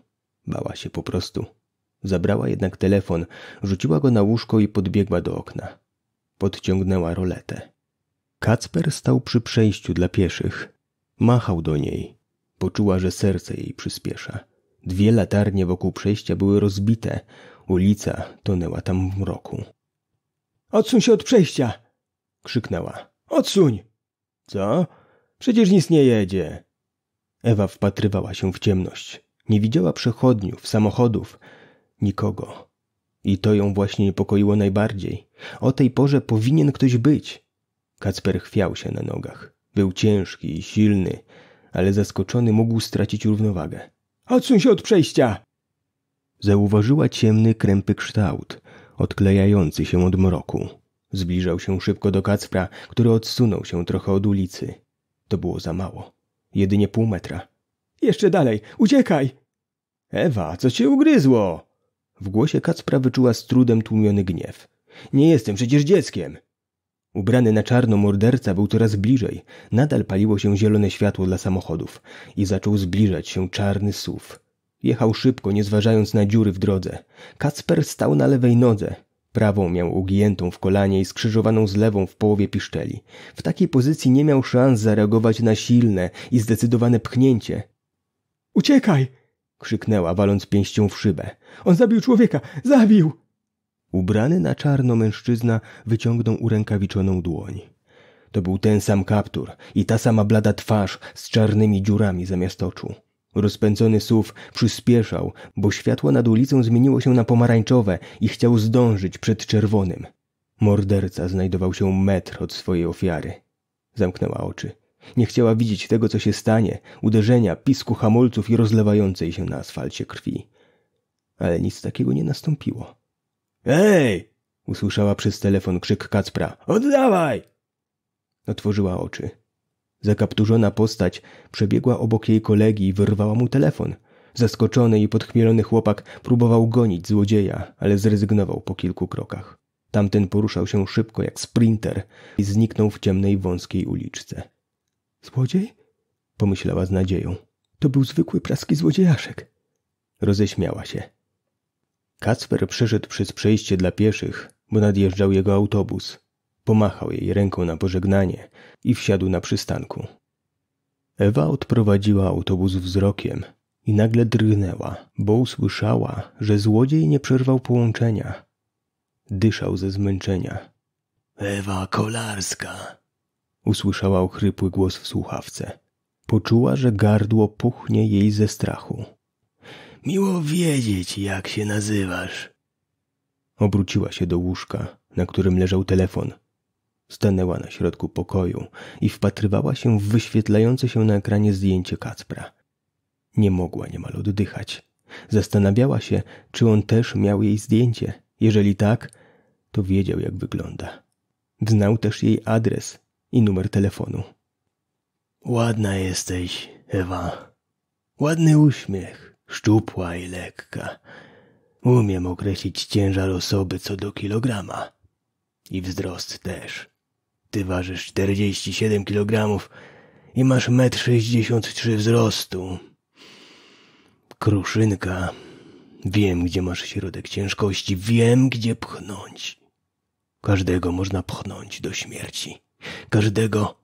Bała się po prostu. Zabrała jednak telefon, rzuciła go na łóżko i podbiegła do okna. Podciągnęła roletę. Kacper stał przy przejściu dla pieszych. Machał do niej. Poczuła, że serce jej przyspiesza. Dwie latarnie wokół przejścia były rozbite. Ulica tonęła tam w mroku. Odsuń się od przejścia! krzyknęła. Odsuń! Co? Przecież nic nie jedzie. Ewa wpatrywała się w ciemność. Nie widziała przechodniów, samochodów, nikogo. I to ją właśnie niepokoiło najbardziej. O tej porze powinien ktoś być. Kacper chwiał się na nogach. Był ciężki i silny, ale zaskoczony mógł stracić równowagę. Odsuń się od przejścia! Zauważyła ciemny, krępy kształt, odklejający się od mroku. Zbliżał się szybko do Kacpra, który odsunął się trochę od ulicy. To było za mało. Jedynie pół metra. Jeszcze dalej, uciekaj! Ewa, co cię ugryzło? W głosie Kacpra wyczuła z trudem tłumiony gniew. Nie jestem przecież dzieckiem! Ubrany na czarno morderca był coraz bliżej. Nadal paliło się zielone światło dla samochodów i zaczął zbliżać się czarny SUV. Jechał szybko, nie zważając na dziury w drodze. Kacper stał na lewej nodze, Prawą miał ugiętą w kolanie i skrzyżowaną z lewą w połowie piszczeli. W takiej pozycji nie miał szans zareagować na silne i zdecydowane pchnięcie. Uciekaj! krzyknęła, waląc pięścią w szybę. On zabił człowieka! Zabił! Ubrany na czarno mężczyzna wyciągnął urękawiczoną dłoń. To był ten sam kaptur i ta sama blada twarz z czarnymi dziurami zamiast oczu. Rozpędzony słów przyspieszał, bo światło nad ulicą zmieniło się na pomarańczowe i chciał zdążyć przed czerwonym. Morderca znajdował się metr od swojej ofiary. Zamknęła oczy. Nie chciała widzieć tego, co się stanie, uderzenia, pisku hamulców i rozlewającej się na asfalcie krwi. Ale nic takiego nie nastąpiło. Ej! usłyszała przez telefon krzyk Kacpra. Oddawaj! Otworzyła oczy. Zakapturzona postać przebiegła obok jej kolegi i wyrwała mu telefon. Zaskoczony i podchmielony chłopak próbował gonić złodzieja, ale zrezygnował po kilku krokach. Tamten poruszał się szybko jak sprinter i zniknął w ciemnej, wąskiej uliczce. Złodziej? pomyślała z nadzieją. To był zwykły praski złodziejaszek. Roześmiała się. Kacper przeszedł przez przejście dla pieszych, bo nadjeżdżał jego autobus. Pomachał jej ręką na pożegnanie i wsiadł na przystanku. Ewa odprowadziła autobus wzrokiem i nagle drgnęła, bo usłyszała, że złodziej nie przerwał połączenia. Dyszał ze zmęczenia. Ewa Kolarska! Usłyszała ochrypły głos w słuchawce. Poczuła, że gardło puchnie jej ze strachu. Miło wiedzieć, jak się nazywasz. Obróciła się do łóżka, na którym leżał telefon Stanęła na środku pokoju i wpatrywała się w wyświetlające się na ekranie zdjęcie Kacpra. Nie mogła niemal oddychać. Zastanawiała się, czy on też miał jej zdjęcie. Jeżeli tak, to wiedział, jak wygląda. Znał też jej adres i numer telefonu. Ładna jesteś, Ewa. Ładny uśmiech, szczupła i lekka. Umiem określić ciężar osoby co do kilograma. I wzrost też. Ty ważysz 47 kg i masz 1,63 m wzrostu. Kruszynka. Wiem, gdzie masz środek ciężkości. Wiem, gdzie pchnąć. Każdego można pchnąć do śmierci. Każdego,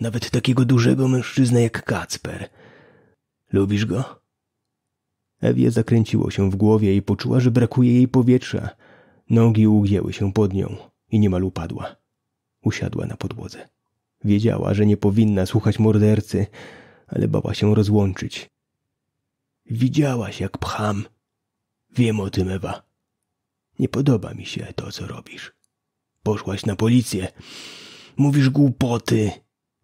nawet takiego dużego mężczyznę jak Kacper. Lubisz go? Ewie zakręciło się w głowie i poczuła, że brakuje jej powietrza. Nogi ugięły się pod nią i niemal upadła. Usiadła na podłodze. Wiedziała, że nie powinna słuchać mordercy, ale bała się rozłączyć. Widziałaś, jak pcham. Wiem o tym, Ewa. Nie podoba mi się to, co robisz. Poszłaś na policję. Mówisz głupoty.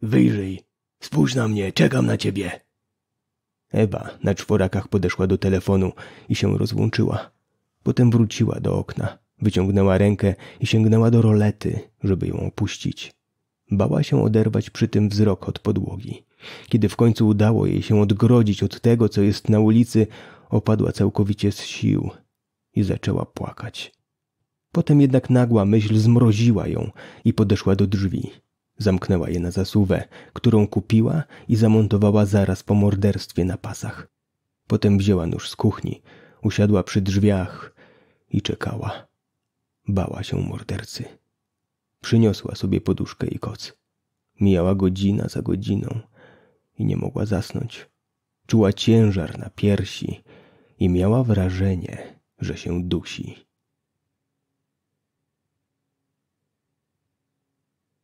Wyjrzyj. Spójrz na mnie, czekam na ciebie. Ewa na czworakach podeszła do telefonu i się rozłączyła. Potem wróciła do okna. Wyciągnęła rękę i sięgnęła do rolety, żeby ją opuścić. Bała się oderwać przy tym wzrok od podłogi. Kiedy w końcu udało jej się odgrodzić od tego, co jest na ulicy, opadła całkowicie z sił i zaczęła płakać. Potem jednak nagła myśl zmroziła ją i podeszła do drzwi. Zamknęła je na zasuwę, którą kupiła i zamontowała zaraz po morderstwie na pasach. Potem wzięła nóż z kuchni, usiadła przy drzwiach i czekała. Bała się mordercy. Przyniosła sobie poduszkę i koc. Mijała godzina za godziną i nie mogła zasnąć. Czuła ciężar na piersi i miała wrażenie, że się dusi.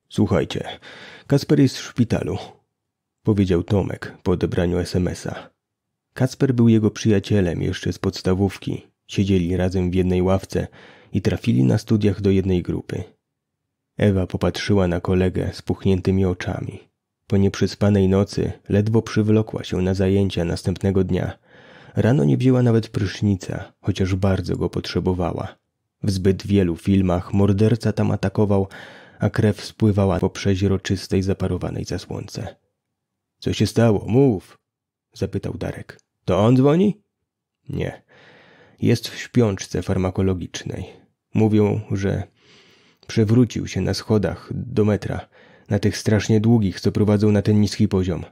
Słuchajcie, Kasper jest w szpitalu, powiedział Tomek po odebraniu SMS-a. Kasper był jego przyjacielem jeszcze z podstawówki. Siedzieli razem w jednej ławce i trafili na studiach do jednej grupy. Ewa popatrzyła na kolegę z puchniętymi oczami. Po nieprzyspanej nocy ledwo przywlokła się na zajęcia następnego dnia. Rano nie wzięła nawet prysznica, chociaż bardzo go potrzebowała. W zbyt wielu filmach morderca tam atakował, a krew spływała po przeźroczystej, zaparowanej za słońce. Co się stało? Mów! zapytał Darek. To on dzwoni? Nie. Jest w śpiączce farmakologicznej. Mówią, że przewrócił się na schodach do metra, na tych strasznie długich, co prowadzą na ten niski poziom.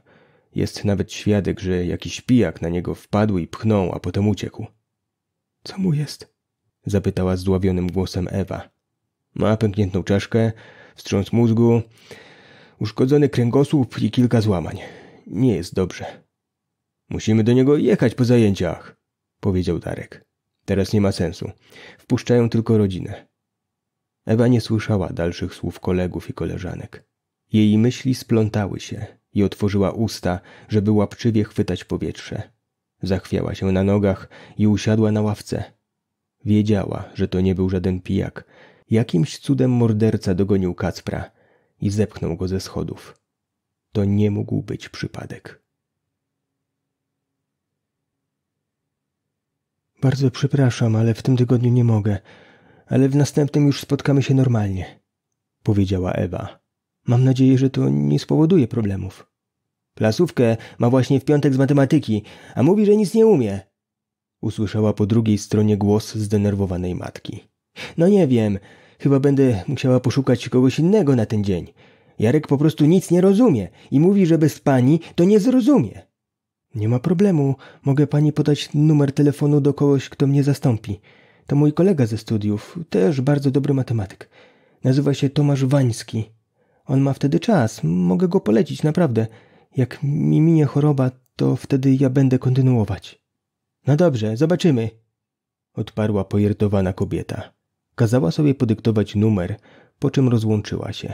Jest nawet świadek, że jakiś pijak na niego wpadł i pchnął, a potem uciekł. Co mu jest? zapytała zdławionym głosem Ewa. Ma pękniętą czaszkę, wstrząs mózgu, uszkodzony kręgosłup i kilka złamań. Nie jest dobrze. Musimy do niego jechać po zajęciach, powiedział Darek. Teraz nie ma sensu. Wpuszczają tylko rodzinę. Ewa nie słyszała dalszych słów kolegów i koleżanek. Jej myśli splątały się i otworzyła usta, żeby łapczywie chwytać powietrze. Zachwiała się na nogach i usiadła na ławce. Wiedziała, że to nie był żaden pijak. Jakimś cudem morderca dogonił Kacpra i zepchnął go ze schodów. To nie mógł być przypadek. Bardzo przepraszam, ale w tym tygodniu nie mogę. Ale w następnym już spotkamy się normalnie, powiedziała Ewa. Mam nadzieję, że to nie spowoduje problemów. Plasówkę ma właśnie w piątek z matematyki, a mówi, że nic nie umie. Usłyszała po drugiej stronie głos zdenerwowanej matki. No nie wiem, chyba będę musiała poszukać kogoś innego na ten dzień. Jarek po prostu nic nie rozumie i mówi, że bez pani to nie zrozumie. Nie ma problemu. Mogę pani podać numer telefonu do kogoś, kto mnie zastąpi. To mój kolega ze studiów, też bardzo dobry matematyk. Nazywa się Tomasz Wański. On ma wtedy czas, mogę go polecić, naprawdę. Jak mi minie choroba, to wtedy ja będę kontynuować. No dobrze, zobaczymy. Odparła poirytowana kobieta. Kazała sobie podyktować numer, po czym rozłączyła się.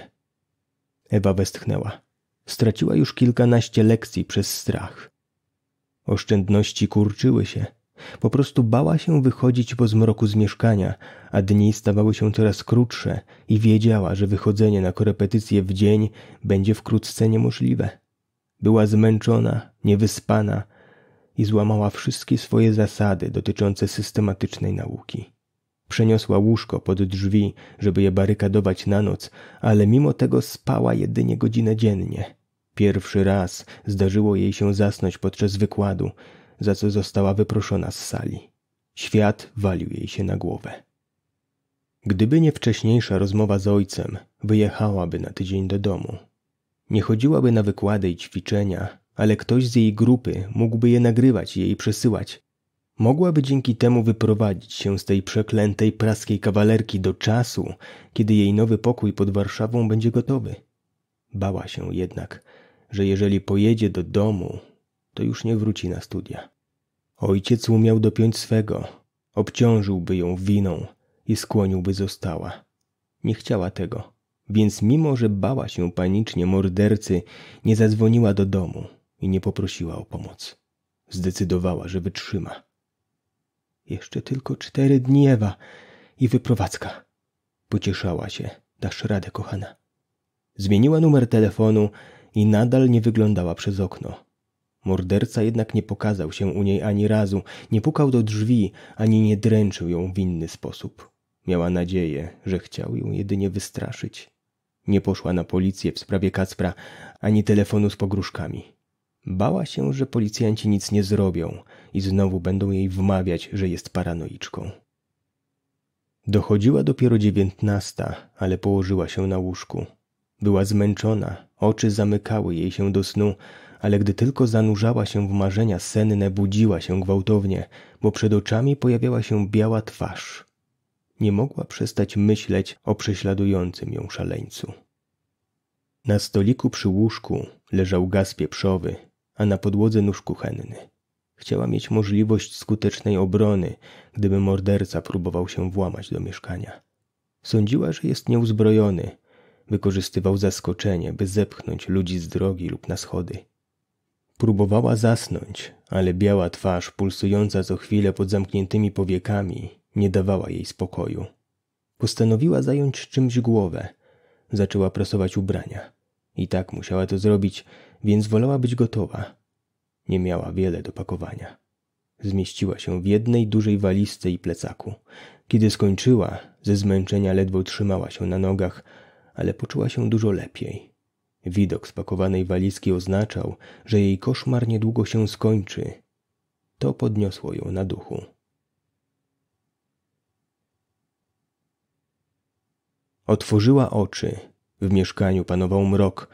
Ewa westchnęła. Straciła już kilkanaście lekcji przez strach. Oszczędności kurczyły się. Po prostu bała się wychodzić po zmroku z mieszkania, a dni stawały się coraz krótsze i wiedziała, że wychodzenie na korepetycje w dzień będzie wkrótce niemożliwe. Była zmęczona, niewyspana i złamała wszystkie swoje zasady dotyczące systematycznej nauki. Przeniosła łóżko pod drzwi, żeby je barykadować na noc, ale mimo tego spała jedynie godzinę dziennie. Pierwszy raz zdarzyło jej się zasnąć podczas wykładu, za co została wyproszona z sali. Świat walił jej się na głowę. Gdyby nie wcześniejsza rozmowa z ojcem, wyjechałaby na tydzień do domu. Nie chodziłaby na wykłady i ćwiczenia, ale ktoś z jej grupy mógłby je nagrywać i jej przesyłać. Mogłaby dzięki temu wyprowadzić się z tej przeklętej praskiej kawalerki do czasu, kiedy jej nowy pokój pod Warszawą będzie gotowy. Bała się jednak, że jeżeli pojedzie do domu, to już nie wróci na studia. Ojciec umiał dopiąć swego, obciążyłby ją winą i skłoniłby została. Nie chciała tego, więc mimo, że bała się panicznie mordercy, nie zadzwoniła do domu i nie poprosiła o pomoc. Zdecydowała, że wytrzyma. Jeszcze tylko cztery dni Ewa i wyprowadzka. Pocieszała się. Dasz radę, kochana. Zmieniła numer telefonu i nadal nie wyglądała przez okno. Morderca jednak nie pokazał się u niej ani razu, nie pukał do drzwi, ani nie dręczył ją w inny sposób. Miała nadzieję, że chciał ją jedynie wystraszyć. Nie poszła na policję w sprawie Kacpra, ani telefonu z pogróżkami. Bała się, że policjanci nic nie zrobią i znowu będą jej wmawiać, że jest paranoiczką. Dochodziła dopiero dziewiętnasta, ale położyła się na łóżku. Była zmęczona, Oczy zamykały jej się do snu, ale gdy tylko zanurzała się w marzenia senne, budziła się gwałtownie, bo przed oczami pojawiała się biała twarz. Nie mogła przestać myśleć o prześladującym ją szaleńcu. Na stoliku przy łóżku leżał gaz pieprzowy, a na podłodze nóż kuchenny. Chciała mieć możliwość skutecznej obrony, gdyby morderca próbował się włamać do mieszkania. Sądziła, że jest nieuzbrojony, Wykorzystywał zaskoczenie, by zepchnąć ludzi z drogi lub na schody. Próbowała zasnąć, ale biała twarz, pulsująca co chwilę pod zamkniętymi powiekami, nie dawała jej spokoju. Postanowiła zająć czymś głowę. Zaczęła prasować ubrania. I tak musiała to zrobić, więc wolała być gotowa. Nie miała wiele do pakowania. Zmieściła się w jednej dużej walizce i plecaku. Kiedy skończyła, ze zmęczenia ledwo trzymała się na nogach, ale poczuła się dużo lepiej. Widok spakowanej walizki oznaczał, że jej koszmar niedługo się skończy. To podniosło ją na duchu. Otworzyła oczy. W mieszkaniu panował mrok.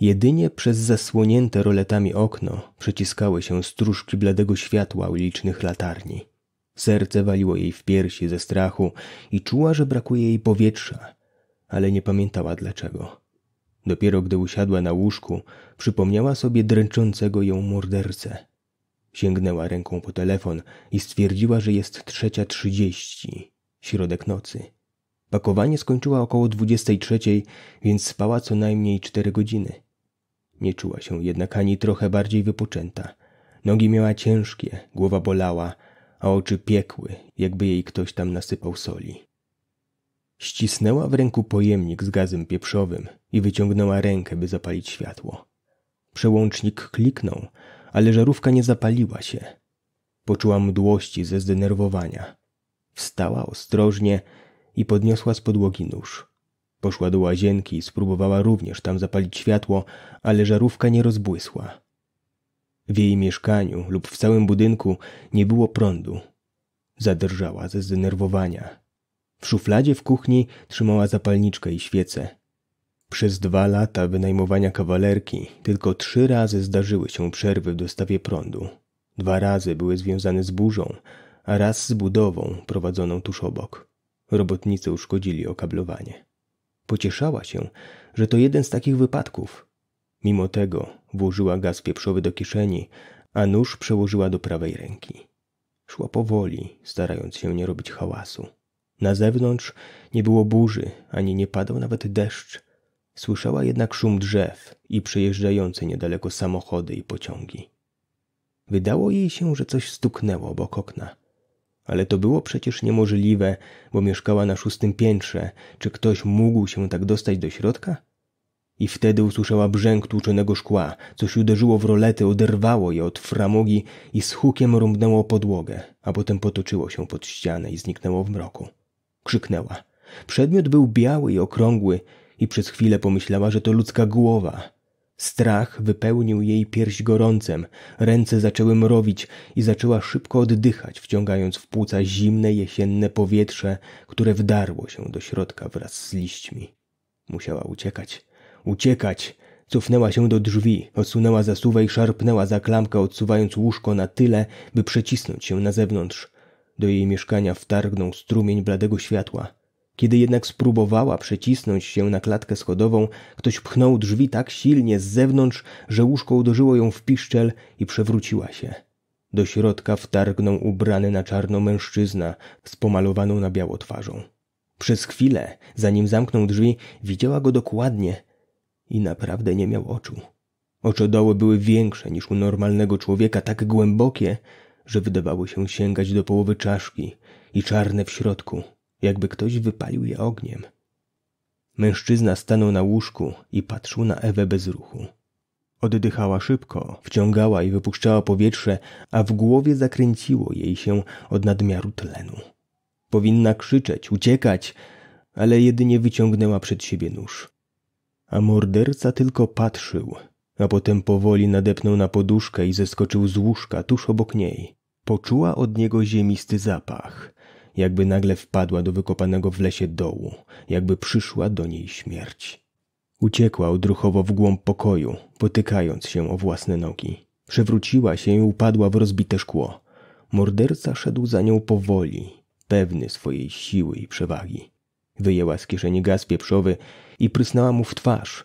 Jedynie przez zasłonięte roletami okno przeciskały się stróżki bladego światła ulicznych latarni. Serce waliło jej w piersi ze strachu i czuła, że brakuje jej powietrza, ale nie pamiętała dlaczego. Dopiero gdy usiadła na łóżku, przypomniała sobie dręczącego ją mordercę. Sięgnęła ręką po telefon i stwierdziła, że jest trzecia trzydzieści, środek nocy. Pakowanie skończyła około dwudziestej trzeciej, więc spała co najmniej cztery godziny. Nie czuła się jednak ani trochę bardziej wypoczęta. Nogi miała ciężkie, głowa bolała, a oczy piekły, jakby jej ktoś tam nasypał soli. Ścisnęła w ręku pojemnik z gazem pieprzowym i wyciągnęła rękę, by zapalić światło. Przełącznik kliknął, ale żarówka nie zapaliła się. Poczuła mdłości ze zdenerwowania. Wstała ostrożnie i podniosła z podłogi nóż. Poszła do łazienki i spróbowała również tam zapalić światło, ale żarówka nie rozbłysła. W jej mieszkaniu lub w całym budynku nie było prądu. Zadrżała ze zdenerwowania. W szufladzie w kuchni trzymała zapalniczkę i świecę. Przez dwa lata wynajmowania kawalerki tylko trzy razy zdarzyły się przerwy w dostawie prądu. Dwa razy były związane z burzą, a raz z budową prowadzoną tuż obok. Robotnicy uszkodzili okablowanie. Pocieszała się, że to jeden z takich wypadków. Mimo tego włożyła gaz pieprzowy do kieszeni, a nóż przełożyła do prawej ręki. Szła powoli, starając się nie robić hałasu. Na zewnątrz nie było burzy, ani nie padał nawet deszcz. Słyszała jednak szum drzew i przejeżdżające niedaleko samochody i pociągi. Wydało jej się, że coś stuknęło obok okna. Ale to było przecież niemożliwe, bo mieszkała na szóstym piętrze. Czy ktoś mógł się tak dostać do środka? I wtedy usłyszała brzęk tłuczonego szkła. Coś uderzyło w rolety, oderwało je od framugi i z hukiem rąbnęło podłogę, a potem potoczyło się pod ścianę i zniknęło w mroku krzyknęła. Przedmiot był biały i okrągły i przez chwilę pomyślała, że to ludzka głowa. Strach wypełnił jej pierś gorącem, ręce zaczęły mrowić i zaczęła szybko oddychać, wciągając w płuca zimne jesienne powietrze, które wdarło się do środka wraz z liśćmi. Musiała uciekać, uciekać! Cofnęła się do drzwi, odsunęła zasuwę i szarpnęła za klamkę, odsuwając łóżko na tyle, by przecisnąć się na zewnątrz. Do jej mieszkania wtargnął strumień bladego światła. Kiedy jednak spróbowała przecisnąć się na klatkę schodową, ktoś pchnął drzwi tak silnie z zewnątrz, że łóżko uderzyło ją w piszczel i przewróciła się. Do środka wtargnął ubrany na czarno mężczyzna z pomalowaną na biało twarzą. Przez chwilę, zanim zamknął drzwi, widziała go dokładnie i naprawdę nie miał oczu. Oczodoły były większe niż u normalnego człowieka, tak głębokie, że wydawały się sięgać do połowy czaszki i czarne w środku, jakby ktoś wypalił je ogniem. Mężczyzna stanął na łóżku i patrzył na Ewę bez ruchu. Oddychała szybko, wciągała i wypuszczała powietrze, a w głowie zakręciło jej się od nadmiaru tlenu. Powinna krzyczeć, uciekać, ale jedynie wyciągnęła przed siebie nóż. A morderca tylko patrzył, a potem powoli nadepnął na poduszkę i zeskoczył z łóżka tuż obok niej. Poczuła od niego ziemisty zapach, jakby nagle wpadła do wykopanego w lesie dołu, jakby przyszła do niej śmierć. Uciekła odruchowo w głąb pokoju, potykając się o własne nogi. Przewróciła się i upadła w rozbite szkło. Morderca szedł za nią powoli, pewny swojej siły i przewagi. Wyjęła z kieszeni gaz pieprzowy i prysnęła mu w twarz.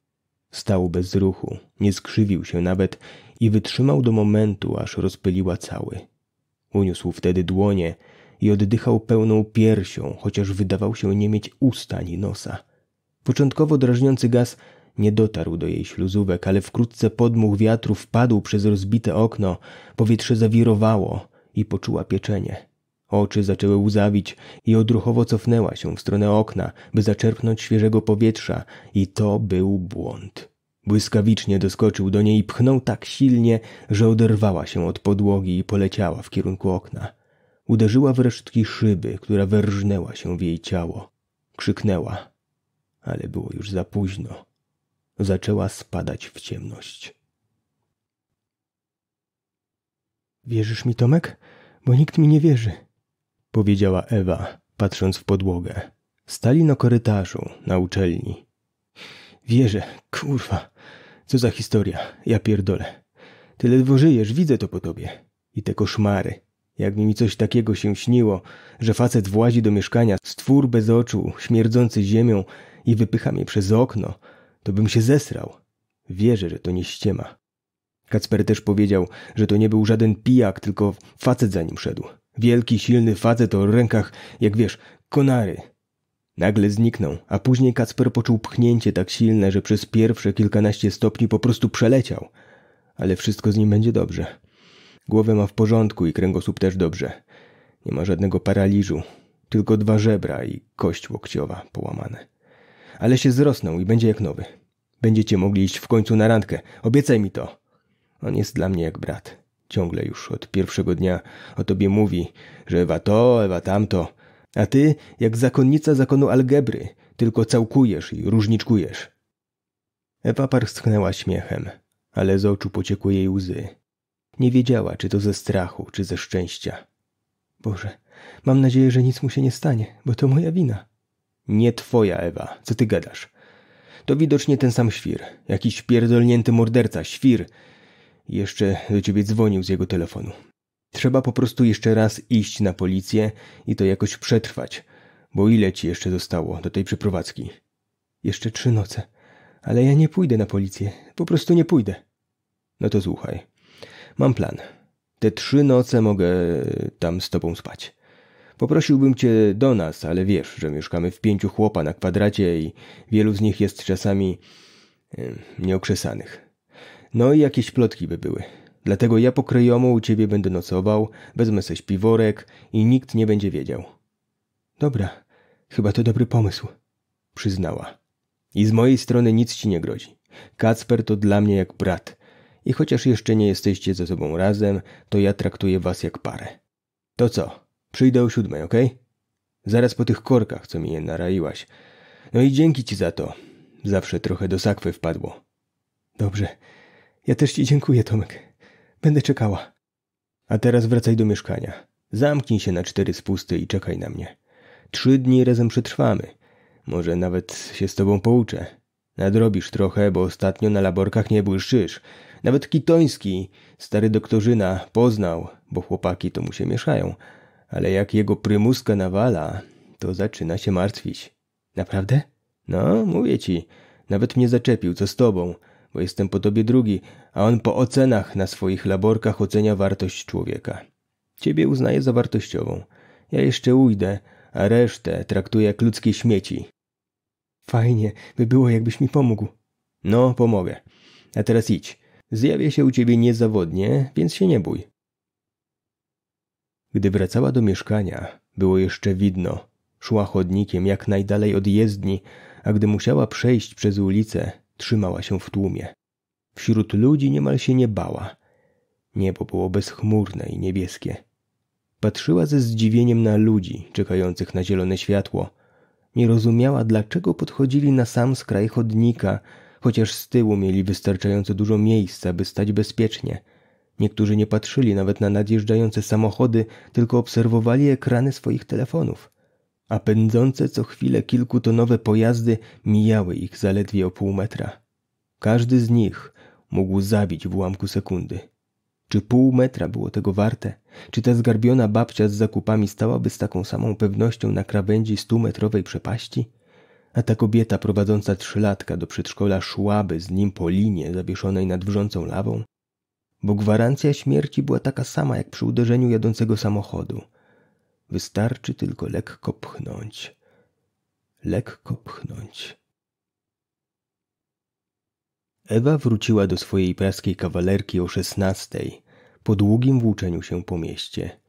Stał bez ruchu, nie skrzywił się nawet i wytrzymał do momentu, aż rozpyliła cały. Uniósł wtedy dłonie i oddychał pełną piersią, chociaż wydawał się nie mieć usta ani nosa. Początkowo drażniący gaz nie dotarł do jej śluzówek, ale wkrótce podmuch wiatru wpadł przez rozbite okno, powietrze zawirowało i poczuła pieczenie. Oczy zaczęły łzawić i odruchowo cofnęła się w stronę okna, by zaczerpnąć świeżego powietrza, i to był błąd. Błyskawicznie doskoczył do niej i pchnął tak silnie, że oderwała się od podłogi i poleciała w kierunku okna. Uderzyła w resztki szyby, która wyrżnęła się w jej ciało. Krzyknęła, ale było już za późno. Zaczęła spadać w ciemność. Wierzysz mi, Tomek? Bo nikt mi nie wierzy, powiedziała Ewa, patrząc w podłogę. Stali na korytarzu, na uczelni. Wierzę, kurwa, co za historia, ja pierdolę. Ty ledwo żyjesz, widzę to po tobie. I te koszmary. Jakby mi coś takiego się śniło, że facet włazi do mieszkania, stwór bez oczu, śmierdzący ziemią i wypycha mnie przez okno, to bym się zesrał. Wierzę, że to nie ściema. Kacper też powiedział, że to nie był żaden pijak, tylko facet za nim szedł. Wielki, silny facet o rękach, jak wiesz, konary. Nagle zniknął, a później Kacper poczuł pchnięcie tak silne, że przez pierwsze kilkanaście stopni po prostu przeleciał. Ale wszystko z nim będzie dobrze. Głowę ma w porządku i kręgosłup też dobrze. Nie ma żadnego paraliżu, tylko dwa żebra i kość łokciowa połamane. Ale się zrosnął i będzie jak nowy. Będziecie mogli iść w końcu na randkę. Obiecaj mi to. On jest dla mnie jak brat. Ciągle już od pierwszego dnia o tobie mówi, że Ewa to, Ewa tamto. A ty, jak zakonnica zakonu algebry, tylko całkujesz i różniczkujesz. Ewa parsknęła śmiechem, ale z oczu pociekły jej łzy. Nie wiedziała, czy to ze strachu, czy ze szczęścia. Boże, mam nadzieję, że nic mu się nie stanie, bo to moja wina. Nie twoja, Ewa, co ty gadasz? To widocznie ten sam świr, jakiś pierdolnięty morderca, świr. Jeszcze do ciebie dzwonił z jego telefonu. Trzeba po prostu jeszcze raz iść na policję i to jakoś przetrwać, bo ile ci jeszcze zostało do tej przeprowadzki? Jeszcze trzy noce. Ale ja nie pójdę na policję. Po prostu nie pójdę. No to słuchaj. Mam plan. Te trzy noce mogę e, tam z tobą spać. Poprosiłbym cię do nas, ale wiesz, że mieszkamy w pięciu chłopa na kwadracie i wielu z nich jest czasami nieokrzesanych. No i jakieś plotki by były. Dlatego ja pokryjomu u ciebie będę nocował, wezmę seś piworek i nikt nie będzie wiedział. Dobra, chyba to dobry pomysł, przyznała. I z mojej strony nic ci nie grozi. Kacper to dla mnie jak brat. I chociaż jeszcze nie jesteście ze sobą razem, to ja traktuję was jak parę. To co, przyjdę o siódmej, okej? Okay? Zaraz po tych korkach, co mi je naraiłaś. No i dzięki ci za to. Zawsze trochę do sakwy wpadło. Dobrze. Ja też ci dziękuję, Tomek. Będę czekała. A teraz wracaj do mieszkania. Zamknij się na cztery spusty i czekaj na mnie. Trzy dni razem przetrwamy. Może nawet się z tobą pouczę. Nadrobisz trochę, bo ostatnio na laborkach nie błyszczysz. Nawet Kitoński, stary doktorzyna, poznał, bo chłopaki to mu się mieszają. Ale jak jego prymuska nawala, to zaczyna się martwić. Naprawdę? No, mówię ci. Nawet mnie zaczepił, co z tobą, bo jestem po tobie drugi, a on po ocenach na swoich laborkach ocenia wartość człowieka. Ciebie uznaje za wartościową. Ja jeszcze ujdę, a resztę traktuję jak ludzkie śmieci. Fajnie, by było jakbyś mi pomógł. No, pomogę. A teraz idź. Zjawię się u ciebie niezawodnie, więc się nie bój. Gdy wracała do mieszkania, było jeszcze widno. Szła chodnikiem jak najdalej od jezdni, a gdy musiała przejść przez ulicę, trzymała się w tłumie. Wśród ludzi niemal się nie bała. Niebo było bezchmurne i niebieskie. Patrzyła ze zdziwieniem na ludzi czekających na zielone światło. Nie rozumiała, dlaczego podchodzili na sam skraj chodnika, chociaż z tyłu mieli wystarczająco dużo miejsca, by stać bezpiecznie. Niektórzy nie patrzyli nawet na nadjeżdżające samochody, tylko obserwowali ekrany swoich telefonów. A pędzące co chwilę kilkutonowe pojazdy mijały ich zaledwie o pół metra. Każdy z nich mógł zabić w ułamku sekundy. Czy pół metra było tego warte? Czy ta zgarbiona babcia z zakupami stałaby z taką samą pewnością na krawędzi stumetrowej przepaści? A ta kobieta prowadząca trzylatka do przedszkola szłaby z nim po linie zawieszonej nad wrzącą lawą? Bo gwarancja śmierci była taka sama jak przy uderzeniu jadącego samochodu. Wystarczy tylko lekko pchnąć. Lekko pchnąć. Ewa wróciła do swojej praskiej kawalerki o szesnastej, po długim włóczeniu się po mieście.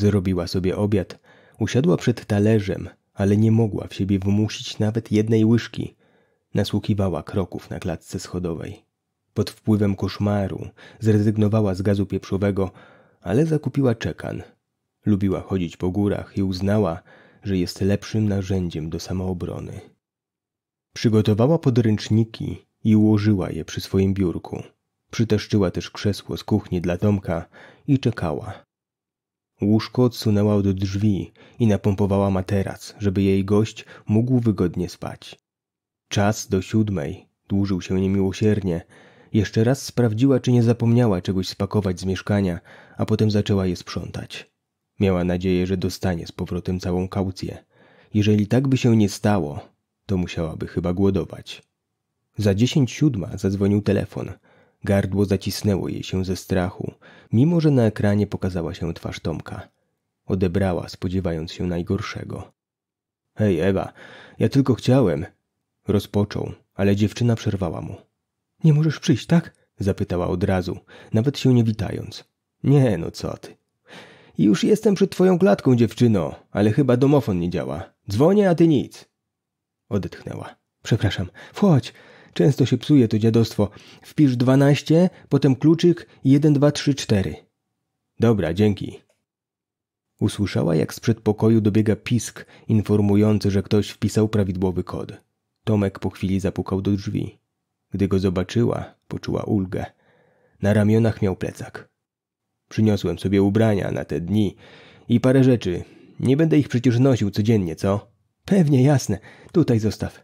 Zrobiła sobie obiad, usiadła przed talerzem, ale nie mogła w siebie wymusić nawet jednej łyżki. Nasłuchiwała kroków na klatce schodowej. Pod wpływem koszmaru zrezygnowała z gazu pieprzowego, ale zakupiła czekan. Lubiła chodzić po górach i uznała, że jest lepszym narzędziem do samoobrony. Przygotowała podręczniki i ułożyła je przy swoim biurku. Przyteszczyła też krzesło z kuchni dla Tomka i czekała. Łóżko odsunęła od drzwi i napompowała materac, żeby jej gość mógł wygodnie spać. Czas do siódmej dłużył się niemiłosiernie. Jeszcze raz sprawdziła, czy nie zapomniała czegoś spakować z mieszkania, a potem zaczęła je sprzątać. Miała nadzieję, że dostanie z powrotem całą kaucję. Jeżeli tak by się nie stało, to musiałaby chyba głodować. Za dziesięć siódma zadzwonił telefon. Gardło zacisnęło jej się ze strachu, mimo że na ekranie pokazała się twarz Tomka. Odebrała, spodziewając się najgorszego. Hej, Ewa, ja tylko chciałem. Rozpoczął, ale dziewczyna przerwała mu. Nie możesz przyjść, tak? Zapytała od razu, nawet się nie witając. Nie, no co ty. Już jestem przed twoją klatką, dziewczyno, ale chyba domofon nie działa. Dzwonię, a ty nic. Odetchnęła. Przepraszam, wchodź, Często się psuje to dziadostwo. Wpisz 12, potem kluczyk 1, 2, 3, 4. Dobra, dzięki. Usłyszała, jak z przedpokoju dobiega pisk informujący, że ktoś wpisał prawidłowy kod. Tomek po chwili zapukał do drzwi. Gdy go zobaczyła, poczuła ulgę. Na ramionach miał plecak. Przyniosłem sobie ubrania na te dni i parę rzeczy. Nie będę ich przecież nosił codziennie, co? Pewnie, jasne. Tutaj zostaw.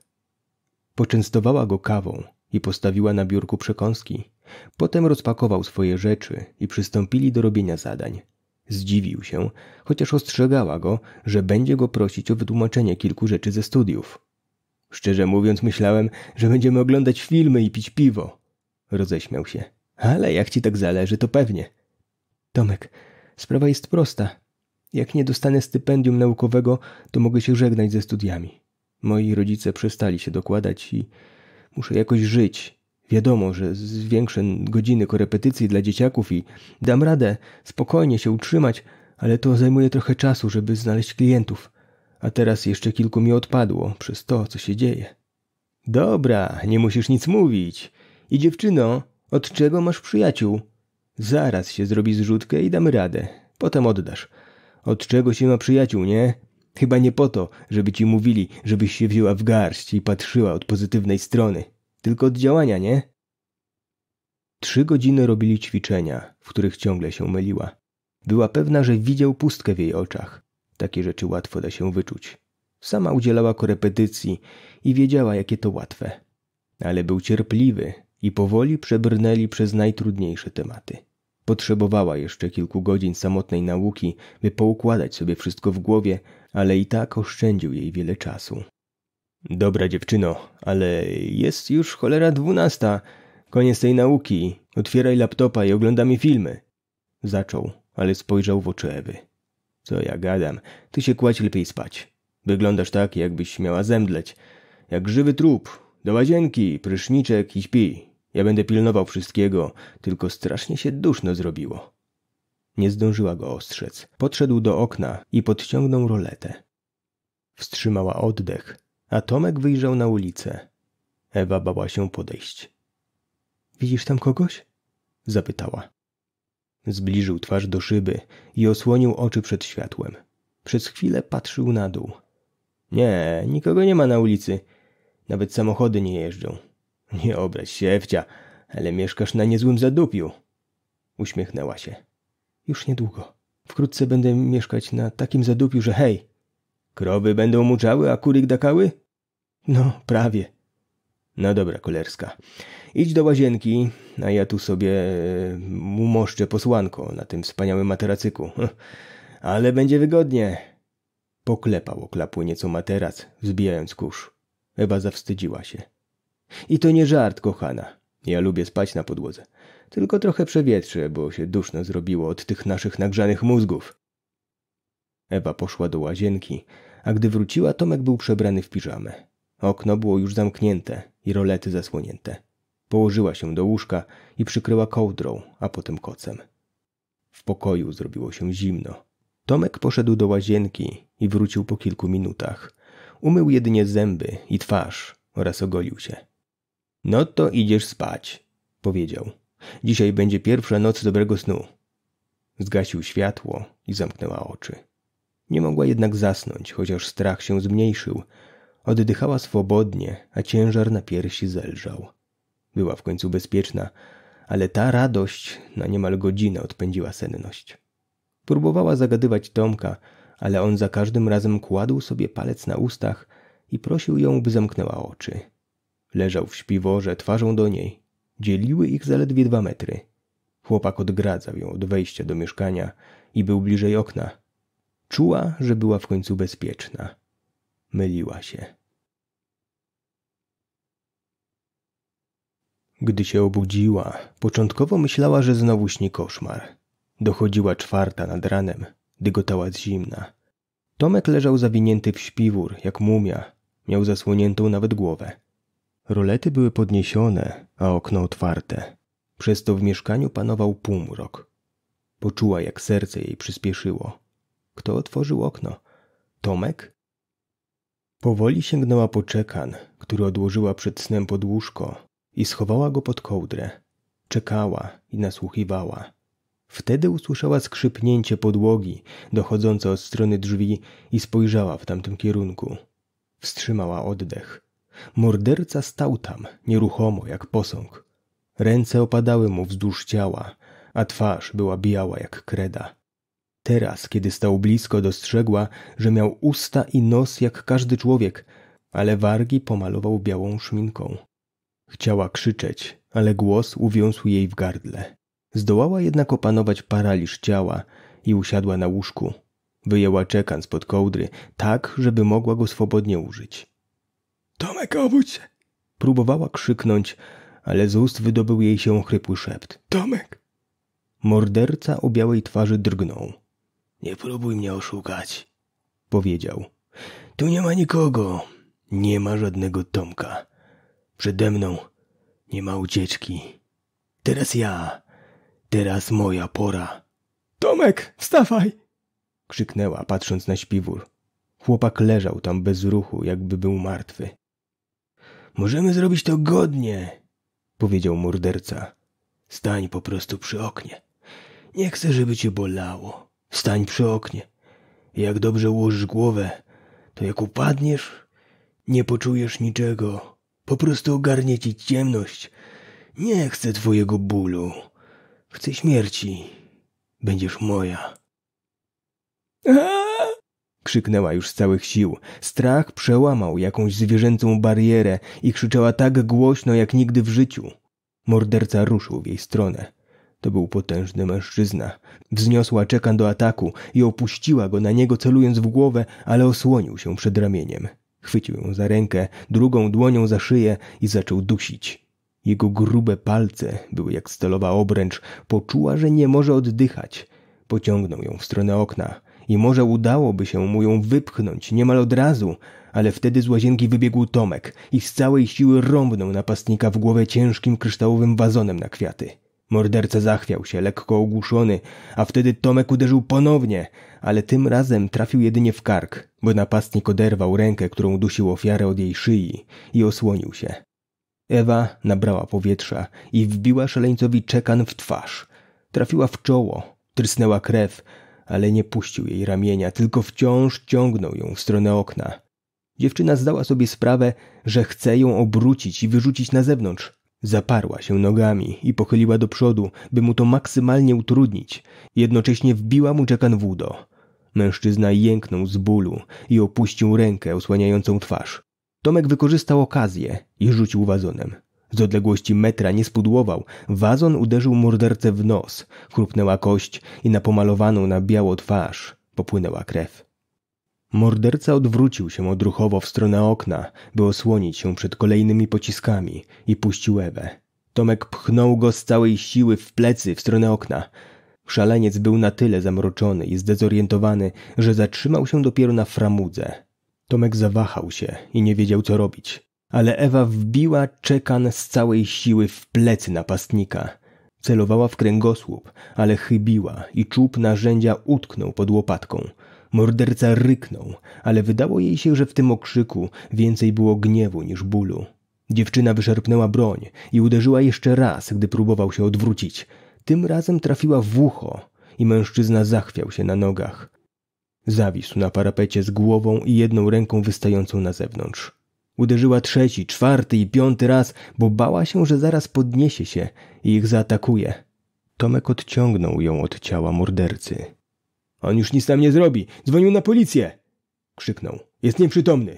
Poczęstowała go kawą i postawiła na biurku przekąski. Potem rozpakował swoje rzeczy i przystąpili do robienia zadań. Zdziwił się, chociaż ostrzegała go, że będzie go prosić o wytłumaczenie kilku rzeczy ze studiów. Szczerze mówiąc, myślałem, że będziemy oglądać filmy i pić piwo. Roześmiał się. Ale jak ci tak zależy, to pewnie. Tomek, sprawa jest prosta. Jak nie dostanę stypendium naukowego, to mogę się żegnać ze studiami. Moi rodzice przestali się dokładać i muszę jakoś żyć. Wiadomo, że zwiększę godziny korepetycji dla dzieciaków i dam radę spokojnie się utrzymać, ale to zajmuje trochę czasu, żeby znaleźć klientów. A teraz jeszcze kilku mi odpadło przez to, co się dzieje. Dobra, nie musisz nic mówić. I dziewczyno, od czego masz przyjaciół? Zaraz się zrobi zrzutkę i damy radę. Potem oddasz. Od czego się ma przyjaciół, nie? Chyba nie po to, żeby ci mówili, żebyś się wzięła w garść i patrzyła od pozytywnej strony, tylko od działania, nie? Trzy godziny robili ćwiczenia, w których ciągle się myliła. Była pewna, że widział pustkę w jej oczach. Takie rzeczy łatwo da się wyczuć. Sama udzielała korepetycji i wiedziała, jakie to łatwe. Ale był cierpliwy i powoli przebrnęli przez najtrudniejsze tematy. Potrzebowała jeszcze kilku godzin samotnej nauki, by poukładać sobie wszystko w głowie, ale i tak oszczędził jej wiele czasu. Dobra dziewczyno, ale jest już cholera dwunasta. Koniec tej nauki. Otwieraj laptopa i oglądamy filmy. Zaczął, ale spojrzał w oczy Ewy. Co ja gadam, ty się kładź lepiej spać. Wyglądasz tak, jakbyś miała zemdleć. Jak żywy trup. Do łazienki, pryszniczek i śpi. Ja będę pilnował wszystkiego, tylko strasznie się duszno zrobiło. Nie zdążyła go ostrzec. Podszedł do okna i podciągnął roletę. Wstrzymała oddech, a Tomek wyjrzał na ulicę. Ewa bała się podejść. Widzisz tam kogoś? zapytała. Zbliżył twarz do szyby i osłonił oczy przed światłem. Przez chwilę patrzył na dół. Nie, nikogo nie ma na ulicy. Nawet samochody nie jeżdżą. Nie obrać się, Ewcia, ale mieszkasz na niezłym zadupiu. Uśmiechnęła się. Już niedługo. Wkrótce będę mieszkać na takim zadupiu, że hej. Krowy będą muczały, a kury dakały? No, prawie. No dobra, kolerska. Idź do łazienki, a ja tu sobie e, umoszczę posłanko na tym wspaniałym materacyku. Ale będzie wygodnie. Poklepał o nieco materac, wzbijając kurz. Ewa zawstydziła się. I to nie żart, kochana. Ja lubię spać na podłodze. Tylko trochę przewietrzę, bo się duszno zrobiło od tych naszych nagrzanych mózgów. Ewa poszła do łazienki, a gdy wróciła, Tomek był przebrany w piżamę. Okno było już zamknięte i rolety zasłonięte. Położyła się do łóżka i przykryła kołdrą, a potem kocem. W pokoju zrobiło się zimno. Tomek poszedł do łazienki i wrócił po kilku minutach. Umył jedynie zęby i twarz oraz ogolił się. No to idziesz spać, powiedział. Dzisiaj będzie pierwsza noc dobrego snu. Zgasił światło i zamknęła oczy. Nie mogła jednak zasnąć, chociaż strach się zmniejszył. Oddychała swobodnie, a ciężar na piersi zelżał. Była w końcu bezpieczna, ale ta radość na niemal godzinę odpędziła senność. Próbowała zagadywać Tomka, ale on za każdym razem kładł sobie palec na ustach i prosił ją, by zamknęła oczy. Leżał w śpiworze twarzą do niej. Dzieliły ich zaledwie dwa metry. Chłopak odgradzał ją od wejścia do mieszkania i był bliżej okna. Czuła, że była w końcu bezpieczna. Myliła się. Gdy się obudziła, początkowo myślała, że znowu śni koszmar. Dochodziła czwarta nad ranem, dygotała z zimna. Tomek leżał zawinięty w śpiwór, jak mumia. Miał zasłoniętą nawet głowę. Rolety były podniesione, a okno otwarte. Przez to w mieszkaniu panował półmrok. Poczuła, jak serce jej przyspieszyło. Kto otworzył okno? Tomek? Powoli sięgnęła po czekan, który odłożyła przed snem pod łóżko i schowała go pod kołdrę. Czekała i nasłuchiwała. Wtedy usłyszała skrzypnięcie podłogi dochodzące od strony drzwi i spojrzała w tamtym kierunku. Wstrzymała oddech. Morderca stał tam, nieruchomo jak posąg. Ręce opadały mu wzdłuż ciała, a twarz była biała jak kreda. Teraz, kiedy stał blisko, dostrzegła, że miał usta i nos jak każdy człowiek, ale wargi pomalował białą szminką. Chciała krzyczeć, ale głos uwiązł jej w gardle. Zdołała jednak opanować paraliż ciała i usiadła na łóżku. Wyjęła czekan spod kołdry, tak, żeby mogła go swobodnie użyć. Tomek, obudź się! Próbowała krzyknąć, ale z ust wydobył jej się ochrypły szept. Tomek! Morderca o białej twarzy drgnął. Nie próbuj mnie oszukać, powiedział. Tu nie ma nikogo. Nie ma żadnego Tomka. Przede mną nie ma ucieczki. Teraz ja. Teraz moja pora. Tomek, wstawaj! krzyknęła, patrząc na śpiwór. Chłopak leżał tam bez ruchu, jakby był martwy. Możemy zrobić to godnie, powiedział morderca. Stań po prostu przy oknie. Nie chcę, żeby cię bolało. Stań przy oknie. Jak dobrze ułożysz głowę, to jak upadniesz, nie poczujesz niczego. Po prostu ogarnie ci ciemność. Nie chcę twojego bólu. Chcę śmierci. Będziesz moja. Aha! Krzyknęła już z całych sił. Strach przełamał jakąś zwierzęcą barierę i krzyczała tak głośno jak nigdy w życiu. Morderca ruszył w jej stronę. To był potężny mężczyzna. Wzniosła czekan do ataku i opuściła go na niego, celując w głowę, ale osłonił się przed ramieniem. Chwycił ją za rękę, drugą dłonią za szyję i zaczął dusić. Jego grube palce były jak stalowa obręcz. Poczuła, że nie może oddychać. Pociągnął ją w stronę okna i może udałoby się mu ją wypchnąć niemal od razu, ale wtedy z łazienki wybiegł Tomek i z całej siły rąbnął napastnika w głowę ciężkim kryształowym wazonem na kwiaty. Morderca zachwiał się, lekko ogłuszony, a wtedy Tomek uderzył ponownie, ale tym razem trafił jedynie w kark, bo napastnik oderwał rękę, którą dusił ofiarę od jej szyi i osłonił się. Ewa nabrała powietrza i wbiła szaleńcowi czekan w twarz. Trafiła w czoło, trysnęła krew, ale nie puścił jej ramienia, tylko wciąż ciągnął ją w stronę okna. Dziewczyna zdała sobie sprawę, że chce ją obrócić i wyrzucić na zewnątrz. Zaparła się nogami i pochyliła do przodu, by mu to maksymalnie utrudnić. Jednocześnie wbiła mu czekan wudo. Mężczyzna jęknął z bólu i opuścił rękę osłaniającą twarz. Tomek wykorzystał okazję i rzucił wazonem. Z odległości metra nie spudłował. Wazon uderzył mordercę w nos. Chrupnęła kość i na pomalowaną na biało twarz popłynęła krew. Morderca odwrócił się odruchowo w stronę okna, by osłonić się przed kolejnymi pociskami i puścił Ewę. Tomek pchnął go z całej siły w plecy w stronę okna. Szaleniec był na tyle zamroczony i zdezorientowany, że zatrzymał się dopiero na framudze. Tomek zawahał się i nie wiedział co robić ale Ewa wbiła czekan z całej siły w plecy napastnika. Celowała w kręgosłup, ale chybiła i czub narzędzia utknął pod łopatką. Morderca ryknął, ale wydało jej się, że w tym okrzyku więcej było gniewu niż bólu. Dziewczyna wyszarpnęła broń i uderzyła jeszcze raz, gdy próbował się odwrócić. Tym razem trafiła w ucho i mężczyzna zachwiał się na nogach. Zawisł na parapecie z głową i jedną ręką wystającą na zewnątrz. Uderzyła trzeci, czwarty i piąty raz, bo bała się, że zaraz podniesie się i ich zaatakuje. Tomek odciągnął ją od ciała mordercy. On już nic tam nie zrobi. Dzwonił na policję! Krzyknął. Jest nieprzytomny.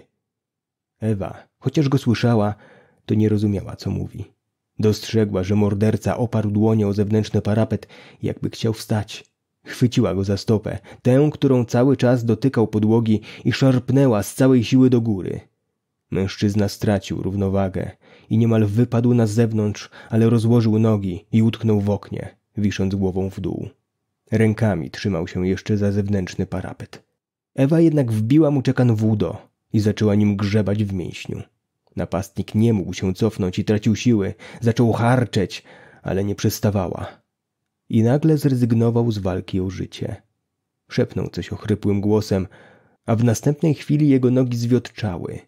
Ewa, chociaż go słyszała, to nie rozumiała, co mówi. Dostrzegła, że morderca oparł dłonie o zewnętrzny parapet, jakby chciał wstać. Chwyciła go za stopę, tę, którą cały czas dotykał podłogi i szarpnęła z całej siły do góry. Mężczyzna stracił równowagę i niemal wypadł na zewnątrz, ale rozłożył nogi i utknął w oknie, wisząc głową w dół. Rękami trzymał się jeszcze za zewnętrzny parapet. Ewa jednak wbiła mu czekan w udo i zaczęła nim grzebać w mięśniu. Napastnik nie mógł się cofnąć i tracił siły, zaczął harczeć, ale nie przestawała. I nagle zrezygnował z walki o życie. Szepnął coś ochrypłym głosem, a w następnej chwili jego nogi zwiotczały –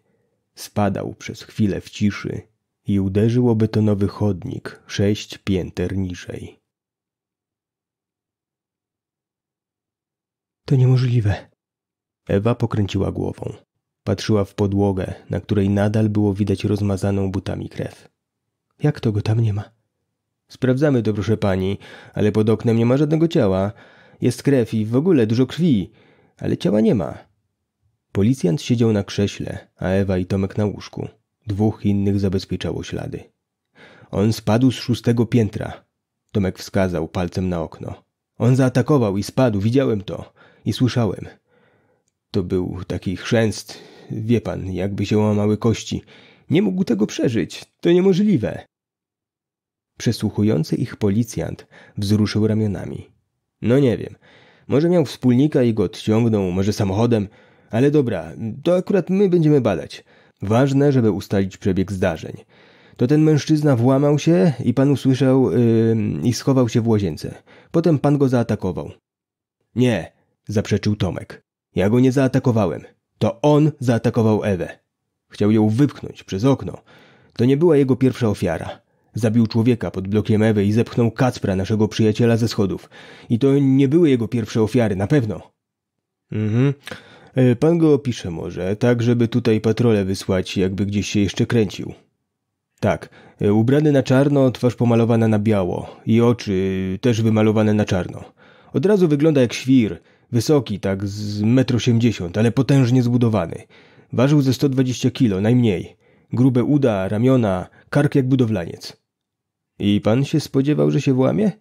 Spadał przez chwilę w ciszy i uderzył o betonowy chodnik sześć pięter niżej. To niemożliwe. Ewa pokręciła głową. Patrzyła w podłogę, na której nadal było widać rozmazaną butami krew. Jak to go tam nie ma? Sprawdzamy to, proszę pani, ale pod oknem nie ma żadnego ciała. Jest krew i w ogóle dużo krwi, ale ciała nie ma. Policjant siedział na krześle, a Ewa i Tomek na łóżku. Dwóch innych zabezpieczało ślady. On spadł z szóstego piętra. Tomek wskazał palcem na okno. On zaatakował i spadł, widziałem to i słyszałem. To był taki chrzęst, wie pan, jakby się łamały kości. Nie mógł tego przeżyć, to niemożliwe. Przesłuchujący ich policjant wzruszył ramionami. No nie wiem, może miał wspólnika i go odciągnął, może samochodem, ale dobra, to akurat my będziemy badać. Ważne, żeby ustalić przebieg zdarzeń. To ten mężczyzna włamał się i pan usłyszał yy, i schował się w łazience. Potem pan go zaatakował. Nie, zaprzeczył Tomek. Ja go nie zaatakowałem. To on zaatakował Ewę. Chciał ją wypchnąć przez okno. To nie była jego pierwsza ofiara. Zabił człowieka pod blokiem Ewy i zepchnął Kacpra, naszego przyjaciela, ze schodów. I to nie były jego pierwsze ofiary, na pewno. Mhm. E, pan go opisze może, tak żeby tutaj patrole wysłać, jakby gdzieś się jeszcze kręcił. Tak, e, ubrany na czarno, twarz pomalowana na biało i oczy też wymalowane na czarno. Od razu wygląda jak świr, wysoki, tak z 1,80 m, ale potężnie zbudowany. Ważył ze 120 kg, najmniej. Grube uda, ramiona, kark jak budowlaniec. I pan się spodziewał, że się włamie?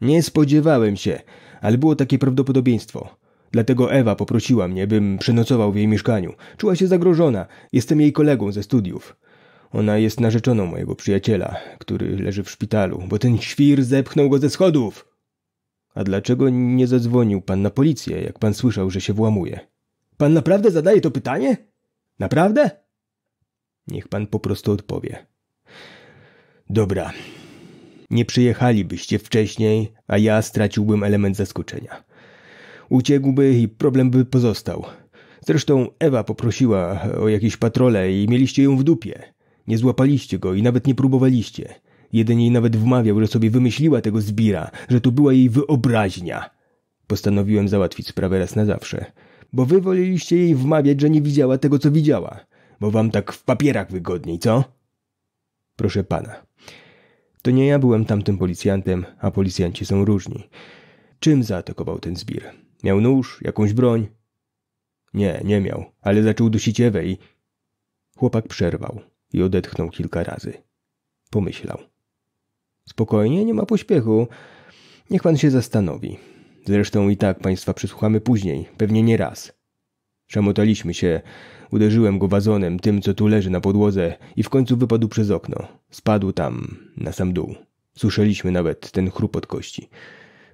Nie spodziewałem się, ale było takie prawdopodobieństwo. Dlatego Ewa poprosiła mnie, bym przenocował w jej mieszkaniu. Czuła się zagrożona. Jestem jej kolegą ze studiów. Ona jest narzeczoną mojego przyjaciela, który leży w szpitalu, bo ten świr zepchnął go ze schodów. A dlaczego nie zadzwonił pan na policję, jak pan słyszał, że się włamuje? Pan naprawdę zadaje to pytanie? Naprawdę? Niech pan po prostu odpowie. Dobra. Nie przyjechalibyście wcześniej, a ja straciłbym element zaskoczenia. Uciekłby i problem by pozostał. Zresztą Ewa poprosiła o jakieś patrole i mieliście ją w dupie. Nie złapaliście go i nawet nie próbowaliście. Jeden jej nawet wmawiał, że sobie wymyśliła tego zbira, że to była jej wyobraźnia. Postanowiłem załatwić sprawę raz na zawsze. Bo wy woleliście jej wmawiać, że nie widziała tego, co widziała. Bo wam tak w papierach wygodniej, co? Proszę pana. To nie ja byłem tamtym policjantem, a policjanci są różni. Czym zaatakował ten zbir? Miał nóż, jakąś broń? Nie, nie miał, ale zaczął dusić Ewę i... Chłopak przerwał i odetchnął kilka razy. Pomyślał. Spokojnie, nie ma pośpiechu. Niech pan się zastanowi. Zresztą i tak państwa przysłuchamy później, pewnie nie raz. Szamotaliśmy się, uderzyłem go wazonem, tym co tu leży na podłodze i w końcu wypadł przez okno. Spadł tam, na sam dół. Słyszeliśmy nawet ten chrup od kości.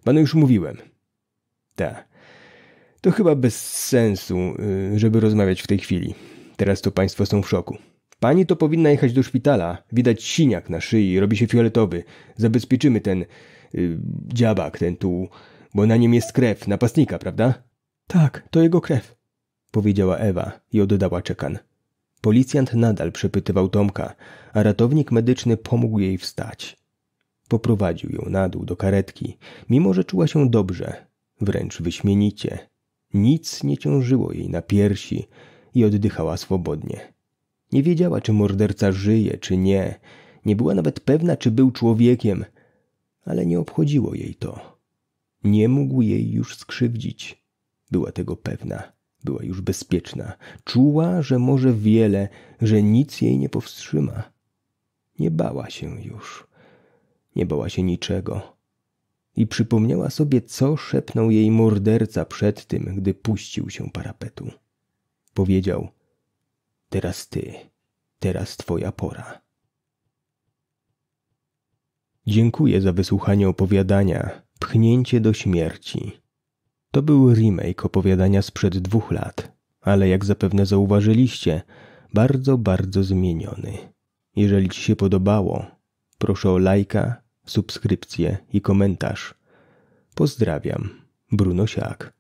Panu już mówiłem. Ta, to chyba bez sensu, y, żeby rozmawiać w tej chwili. Teraz to państwo są w szoku. Pani to powinna jechać do szpitala. Widać siniak na szyi, robi się fioletowy. Zabezpieczymy ten yy, dziabak, ten tu, bo na nim jest krew napastnika, prawda? Tak, to jego krew, powiedziała Ewa i oddała czekan. Policjant nadal przepytywał Tomka, a ratownik medyczny pomógł jej wstać. Poprowadził ją na dół do karetki, mimo że czuła się dobrze, wręcz wyśmienicie. Nic nie ciążyło jej na piersi i oddychała swobodnie. Nie wiedziała, czy morderca żyje, czy nie. Nie była nawet pewna, czy był człowiekiem, ale nie obchodziło jej to. Nie mógł jej już skrzywdzić. Była tego pewna, była już bezpieczna. Czuła, że może wiele, że nic jej nie powstrzyma. Nie bała się już. Nie bała się niczego i przypomniała sobie, co szepnął jej morderca przed tym, gdy puścił się parapetu. Powiedział: Teraz ty, teraz twoja pora. Dziękuję za wysłuchanie opowiadania Pchnięcie do śmierci. To był remake opowiadania sprzed dwóch lat, ale jak zapewne zauważyliście, bardzo, bardzo zmieniony. Jeżeli Ci się podobało, proszę o lajka, subskrypcję i komentarz. Pozdrawiam, Bruno Siak.